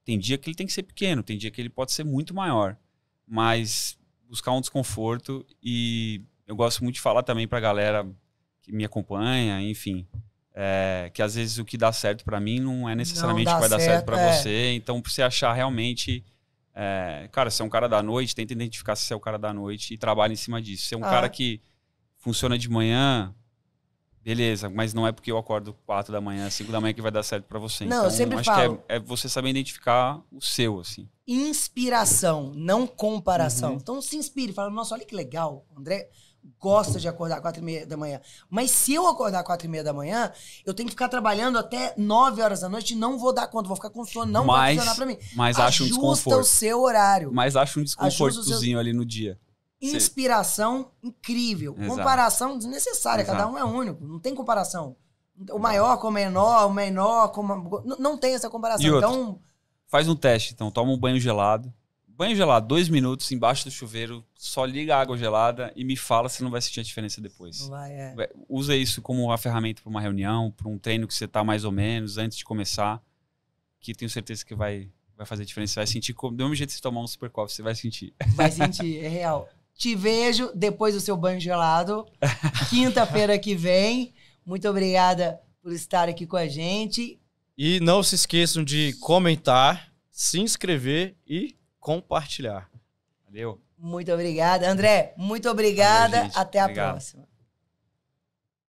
Tem dia que ele tem que ser pequeno, tem dia que ele pode ser muito maior. Mas buscar um desconforto e eu gosto muito de falar também pra galera que me acompanha, enfim, é, que às vezes o que dá certo para mim não é necessariamente o que vai certo, dar certo para é. você. Então, pra você achar realmente. É, cara, se é um cara da noite, tenta identificar se é o cara da noite e trabalha em cima disso. Se é um ah. cara que funciona de manhã, beleza, mas não é porque eu acordo 4 da manhã, 5 da manhã que vai dar certo para você. Não, então, eu sempre acho falo. que é, é, você saber identificar o seu, assim. Inspiração, não comparação. Uhum. Então se inspire, fala, nossa, olha que legal, André gosta de acordar às quatro e meia da manhã. Mas se eu acordar às quatro e meia da manhã, eu tenho que ficar trabalhando até nove horas da noite e não vou dar conta, vou ficar com sono, não mas, vai funcionar pra mim. Mas Ajusta acho um desconforto. o seu horário. Mas acho um desconfortozinho seu... ali no dia. Inspiração incrível. Exato. Comparação desnecessária, Exato. cada um é único, não tem comparação. O maior com o menor, o menor com... Não, não tem essa comparação. Outro, então... Faz um teste, então. Toma um banho gelado Banho gelado, dois minutos embaixo do chuveiro, só liga a água gelada e me fala se não vai sentir a diferença depois. Vai, é. Usa isso como uma ferramenta para uma reunião, para um treino que você está mais ou menos antes de começar, que tenho certeza que vai, vai fazer diferença. Você vai sentir, como, do mesmo jeito que você tomar um super coffee, você vai sentir. Vai [laughs] sentir, é real. Te vejo depois do seu banho gelado, quinta-feira que vem. Muito obrigada por estar aqui com a gente. E não se esqueçam de comentar, se inscrever e compartilhar. Valeu. Muito obrigada. André, muito obrigada. Valeu, Até a Obrigado. próxima.